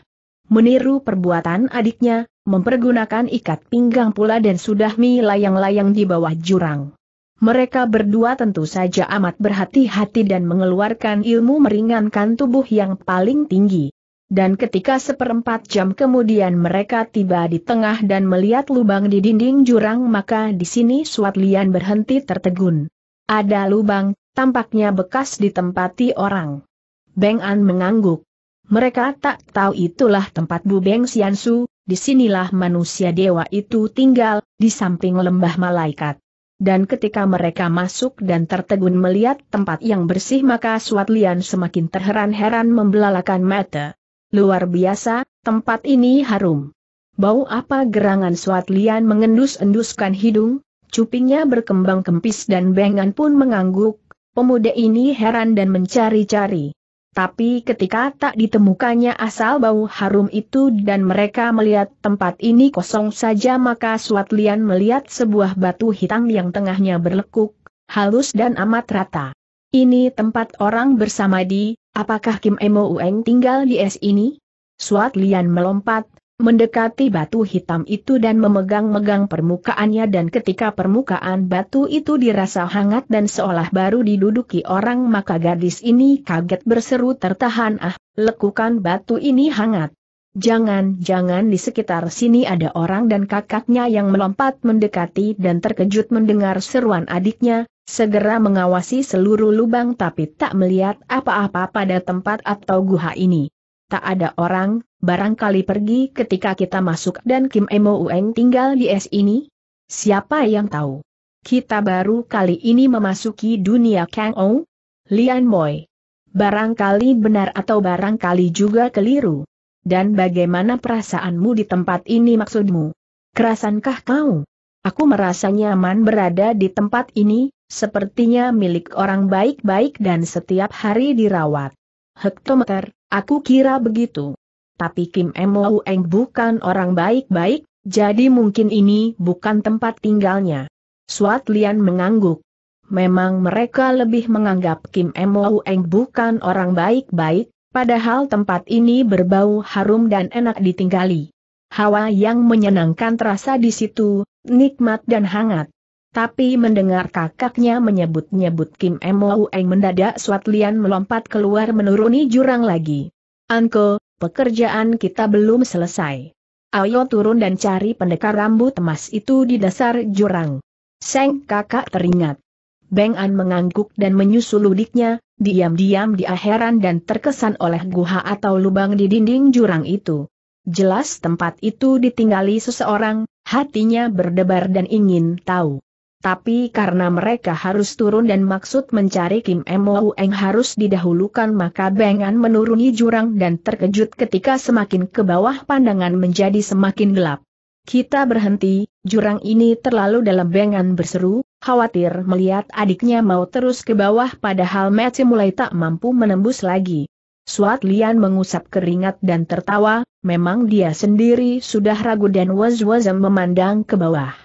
meniru perbuatan adiknya, mempergunakan ikat pinggang pula dan sudah melayang-layang di bawah jurang. Mereka berdua tentu saja amat berhati-hati dan mengeluarkan ilmu meringankan tubuh yang paling tinggi. Dan ketika seperempat jam kemudian mereka tiba di tengah dan melihat lubang di dinding jurang maka di sini Suat Lian berhenti tertegun. Ada lubang, tampaknya bekas ditempati orang. Beng An mengangguk. Mereka tak tahu itulah tempat Bu Beng Siansu, disinilah manusia dewa itu tinggal, di samping lembah malaikat. Dan ketika mereka masuk dan tertegun melihat tempat yang bersih maka Suat Lian semakin terheran-heran membelalakan mata. Luar biasa, tempat ini harum. Bau apa gerangan Suat Lian mengendus-enduskan hidung, cupingnya berkembang kempis dan Bengan pun mengangguk, pemuda ini heran dan mencari-cari. Tapi ketika tak ditemukannya asal bau harum itu dan mereka melihat tempat ini kosong saja maka Suatlian melihat sebuah batu hitam yang tengahnya berlekuk, halus dan amat rata. Ini tempat orang bersamadi, apakah Kim Emo Ueng tinggal di es ini? Suat Lian melompat, mendekati batu hitam itu dan memegang-megang permukaannya dan ketika permukaan batu itu dirasa hangat dan seolah baru diduduki orang maka gadis ini kaget berseru tertahan ah, lekukan batu ini hangat. Jangan-jangan di sekitar sini ada orang dan kakaknya yang melompat mendekati dan terkejut mendengar seruan adiknya, segera mengawasi seluruh lubang tapi tak melihat apa-apa pada tempat atau guha ini. Tak ada orang, barangkali pergi ketika kita masuk dan Kim Emo Ueng tinggal di es ini? Siapa yang tahu? Kita baru kali ini memasuki dunia Kang Ong? Lian Moi. Barangkali benar atau barangkali juga keliru. Dan bagaimana perasaanmu di tempat ini maksudmu? Kerasankah kau? Aku merasa nyaman berada di tempat ini, sepertinya milik orang baik-baik dan setiap hari dirawat. Hektometer, Aku kira begitu. Tapi Kim Mo Eng bukan orang baik-baik, jadi mungkin ini bukan tempat tinggalnya. Suat Lian mengangguk. Memang mereka lebih menganggap Kim Mo Eng bukan orang baik-baik, padahal tempat ini berbau harum dan enak ditinggali. Hawa yang menyenangkan terasa di situ, nikmat dan hangat. Tapi mendengar kakaknya menyebut-nyebut Kim Emo Eng mendadak Suat Lian melompat keluar menuruni jurang lagi. Anko, pekerjaan kita belum selesai. Ayo turun dan cari pendekar rambut emas itu di dasar jurang. Seng kakak teringat. Beng An mengangguk dan menyusul ludiknya, diam-diam dia heran dan terkesan oleh guha atau lubang di dinding jurang itu. Jelas tempat itu ditinggali seseorang, hatinya berdebar dan ingin tahu. Tapi karena mereka harus turun dan maksud mencari Kim Woo, Eng harus didahulukan maka Bengan menuruni jurang dan terkejut ketika semakin ke bawah pandangan menjadi semakin gelap. Kita berhenti, jurang ini terlalu dalam Bengan berseru, khawatir melihat adiknya mau terus ke bawah padahal Meci mulai tak mampu menembus lagi. Suat Lian mengusap keringat dan tertawa, memang dia sendiri sudah ragu dan was was memandang ke bawah.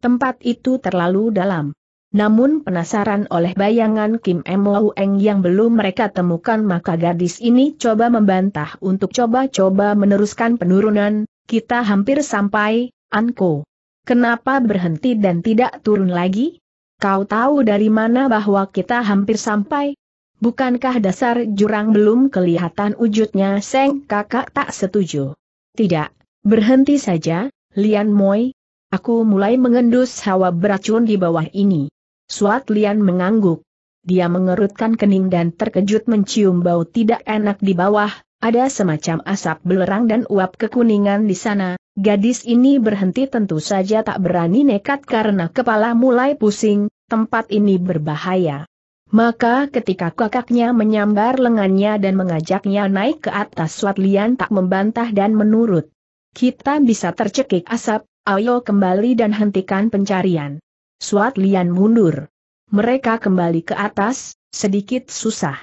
Tempat itu terlalu dalam. Namun penasaran oleh bayangan Kim Emo Eng yang belum mereka temukan maka gadis ini coba membantah untuk coba-coba meneruskan penurunan, kita hampir sampai, Anko. Kenapa berhenti dan tidak turun lagi? Kau tahu dari mana bahwa kita hampir sampai? Bukankah dasar jurang belum kelihatan wujudnya Seng kakak tak setuju? Tidak, berhenti saja, Lian Moi, Aku mulai mengendus hawa beracun di bawah ini. Suat Lian mengangguk. Dia mengerutkan kening dan terkejut mencium bau tidak enak di bawah, ada semacam asap belerang dan uap kekuningan di sana. Gadis ini berhenti tentu saja tak berani nekat karena kepala mulai pusing, tempat ini berbahaya. Maka ketika kakaknya menyambar lengannya dan mengajaknya naik ke atas Suat Lian tak membantah dan menurut. Kita bisa tercekik asap, ayo kembali dan hentikan pencarian. Suat Lian mundur. Mereka kembali ke atas, sedikit susah.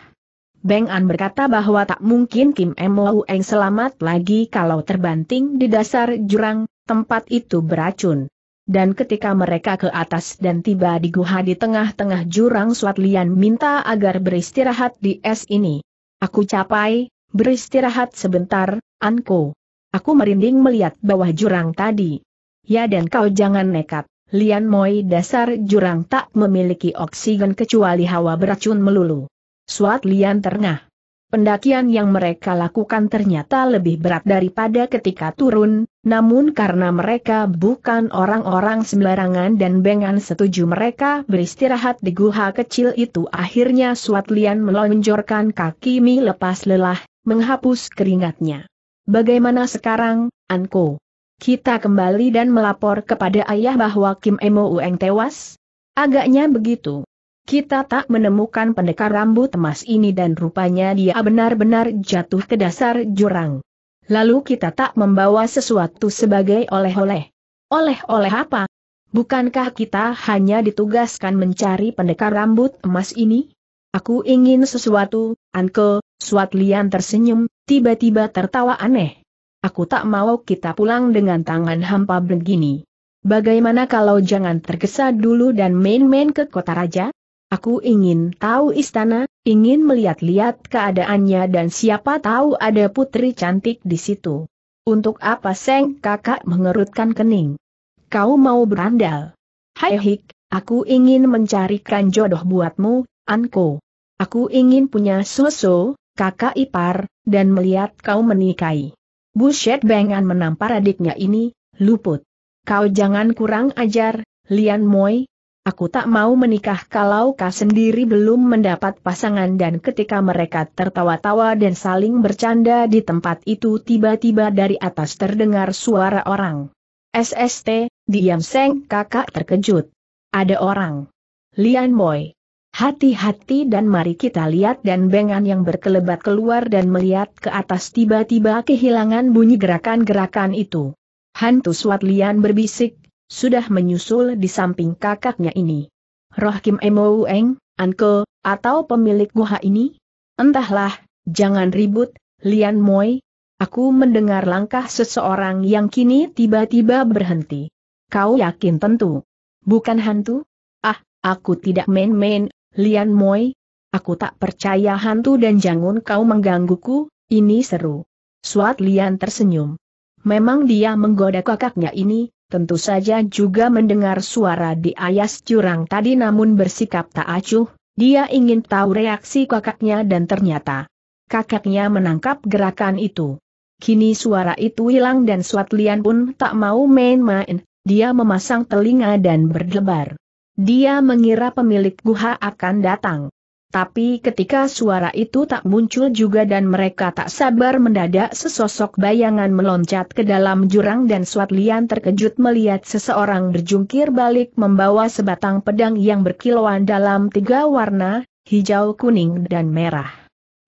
Beng An berkata bahwa tak mungkin Kim Mo Eng selamat lagi kalau terbanting di dasar jurang, tempat itu beracun. Dan ketika mereka ke atas dan tiba di guha di tengah-tengah jurang Suat Lian minta agar beristirahat di es ini. Aku capai, beristirahat sebentar, Anko. Aku merinding melihat bawah jurang tadi. Ya dan kau jangan nekat, Lian Moi dasar jurang tak memiliki oksigen kecuali hawa beracun melulu. Suat Lian terengah. Pendakian yang mereka lakukan ternyata lebih berat daripada ketika turun, namun karena mereka bukan orang-orang sembarangan dan Bengan setuju mereka beristirahat di guha kecil itu akhirnya Suat Lian melonjorkan kaki Mi lepas lelah, menghapus keringatnya. Bagaimana sekarang, Anko? Kita kembali dan melapor kepada ayah bahwa Kim Emo Ueng tewas? Agaknya begitu. Kita tak menemukan pendekar rambut emas ini dan rupanya dia benar-benar jatuh ke dasar jurang. Lalu kita tak membawa sesuatu sebagai oleh-oleh. Oleh-oleh apa? Bukankah kita hanya ditugaskan mencari pendekar rambut emas ini? Aku ingin sesuatu, Uncle, Swatlian tersenyum, tiba-tiba tertawa aneh aku tak mau kita pulang dengan tangan hampa begini. Bagaimana kalau jangan tergesa dulu dan main-main ke kota raja? Aku ingin tahu istana, ingin melihat-lihat keadaannya dan siapa tahu ada putri cantik di situ. Untuk apa Seng kakak mengerutkan kening? Kau mau berandal? Hai Hik, aku ingin mencarikan jodoh buatmu, Anko. Aku ingin punya Soso, kakak ipar, dan melihat kau menikahi. Buset Bengan menampar adiknya ini, luput. Kau jangan kurang ajar, Lian Moi. Aku tak mau menikah kalau kau sendiri belum mendapat pasangan dan ketika mereka tertawa-tawa dan saling bercanda di tempat itu tiba-tiba dari atas terdengar suara orang. SST, diam Seng kakak terkejut. Ada orang. Lian Moi. Hati-hati dan mari kita lihat dan bengan yang berkelebat keluar dan melihat ke atas tiba-tiba kehilangan bunyi gerakan-gerakan itu. Hantu Suat Lian berbisik, sudah menyusul di samping kakaknya ini. Roh Kim Emo Eng, Anko, atau pemilik guha ini? Entahlah, jangan ribut, Lian Moi. Aku mendengar langkah seseorang yang kini tiba-tiba berhenti. Kau yakin tentu? Bukan hantu? Ah, aku tidak main-main, Lian Moi, aku tak percaya hantu dan jangun kau menggangguku, ini seru. Suat Lian tersenyum. Memang dia menggoda kakaknya ini, tentu saja juga mendengar suara di ayas curang tadi namun bersikap tak acuh, dia ingin tahu reaksi kakaknya dan ternyata kakaknya menangkap gerakan itu. Kini suara itu hilang dan Suat Lian pun tak mau main-main, dia memasang telinga dan berdebar. Dia mengira pemilik guha akan datang. Tapi ketika suara itu tak muncul juga dan mereka tak sabar mendadak sesosok bayangan meloncat ke dalam jurang dan Suat Lian terkejut melihat seseorang berjungkir balik membawa sebatang pedang yang berkilauan dalam tiga warna, hijau, kuning dan merah.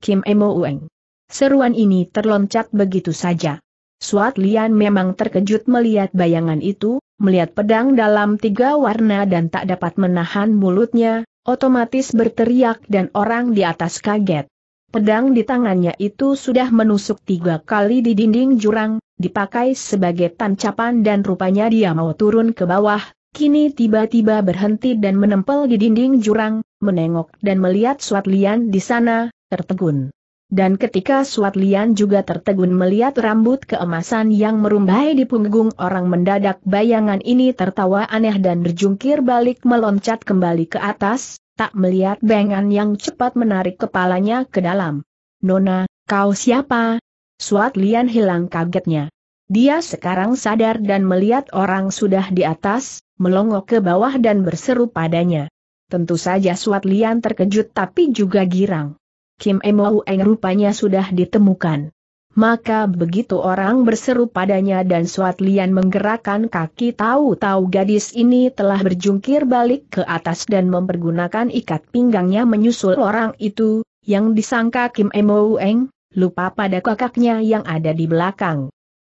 Kim Emo Ueng. Seruan ini terloncat begitu saja. Suat Lian memang terkejut melihat bayangan itu, melihat pedang dalam tiga warna dan tak dapat menahan mulutnya, otomatis berteriak dan orang di atas kaget. Pedang di tangannya itu sudah menusuk tiga kali di dinding jurang, dipakai sebagai tancapan dan rupanya dia mau turun ke bawah, kini tiba-tiba berhenti dan menempel di dinding jurang, menengok dan melihat Suat di sana, tertegun. Dan ketika Suat Lian juga tertegun melihat rambut keemasan yang merumbai di punggung orang mendadak bayangan ini tertawa aneh dan berjungkir balik meloncat kembali ke atas, tak melihat bengan yang cepat menarik kepalanya ke dalam. Nona, kau siapa? Suat Lian hilang kagetnya. Dia sekarang sadar dan melihat orang sudah di atas, melongok ke bawah dan berseru padanya. Tentu saja Suat Lian terkejut tapi juga girang. Kim Emo Eng rupanya sudah ditemukan. Maka begitu orang berseru padanya dan Suat Lian menggerakkan kaki tahu-tahu gadis ini telah berjungkir balik ke atas dan mempergunakan ikat pinggangnya menyusul orang itu, yang disangka Kim Emo Eng, lupa pada kakaknya yang ada di belakang.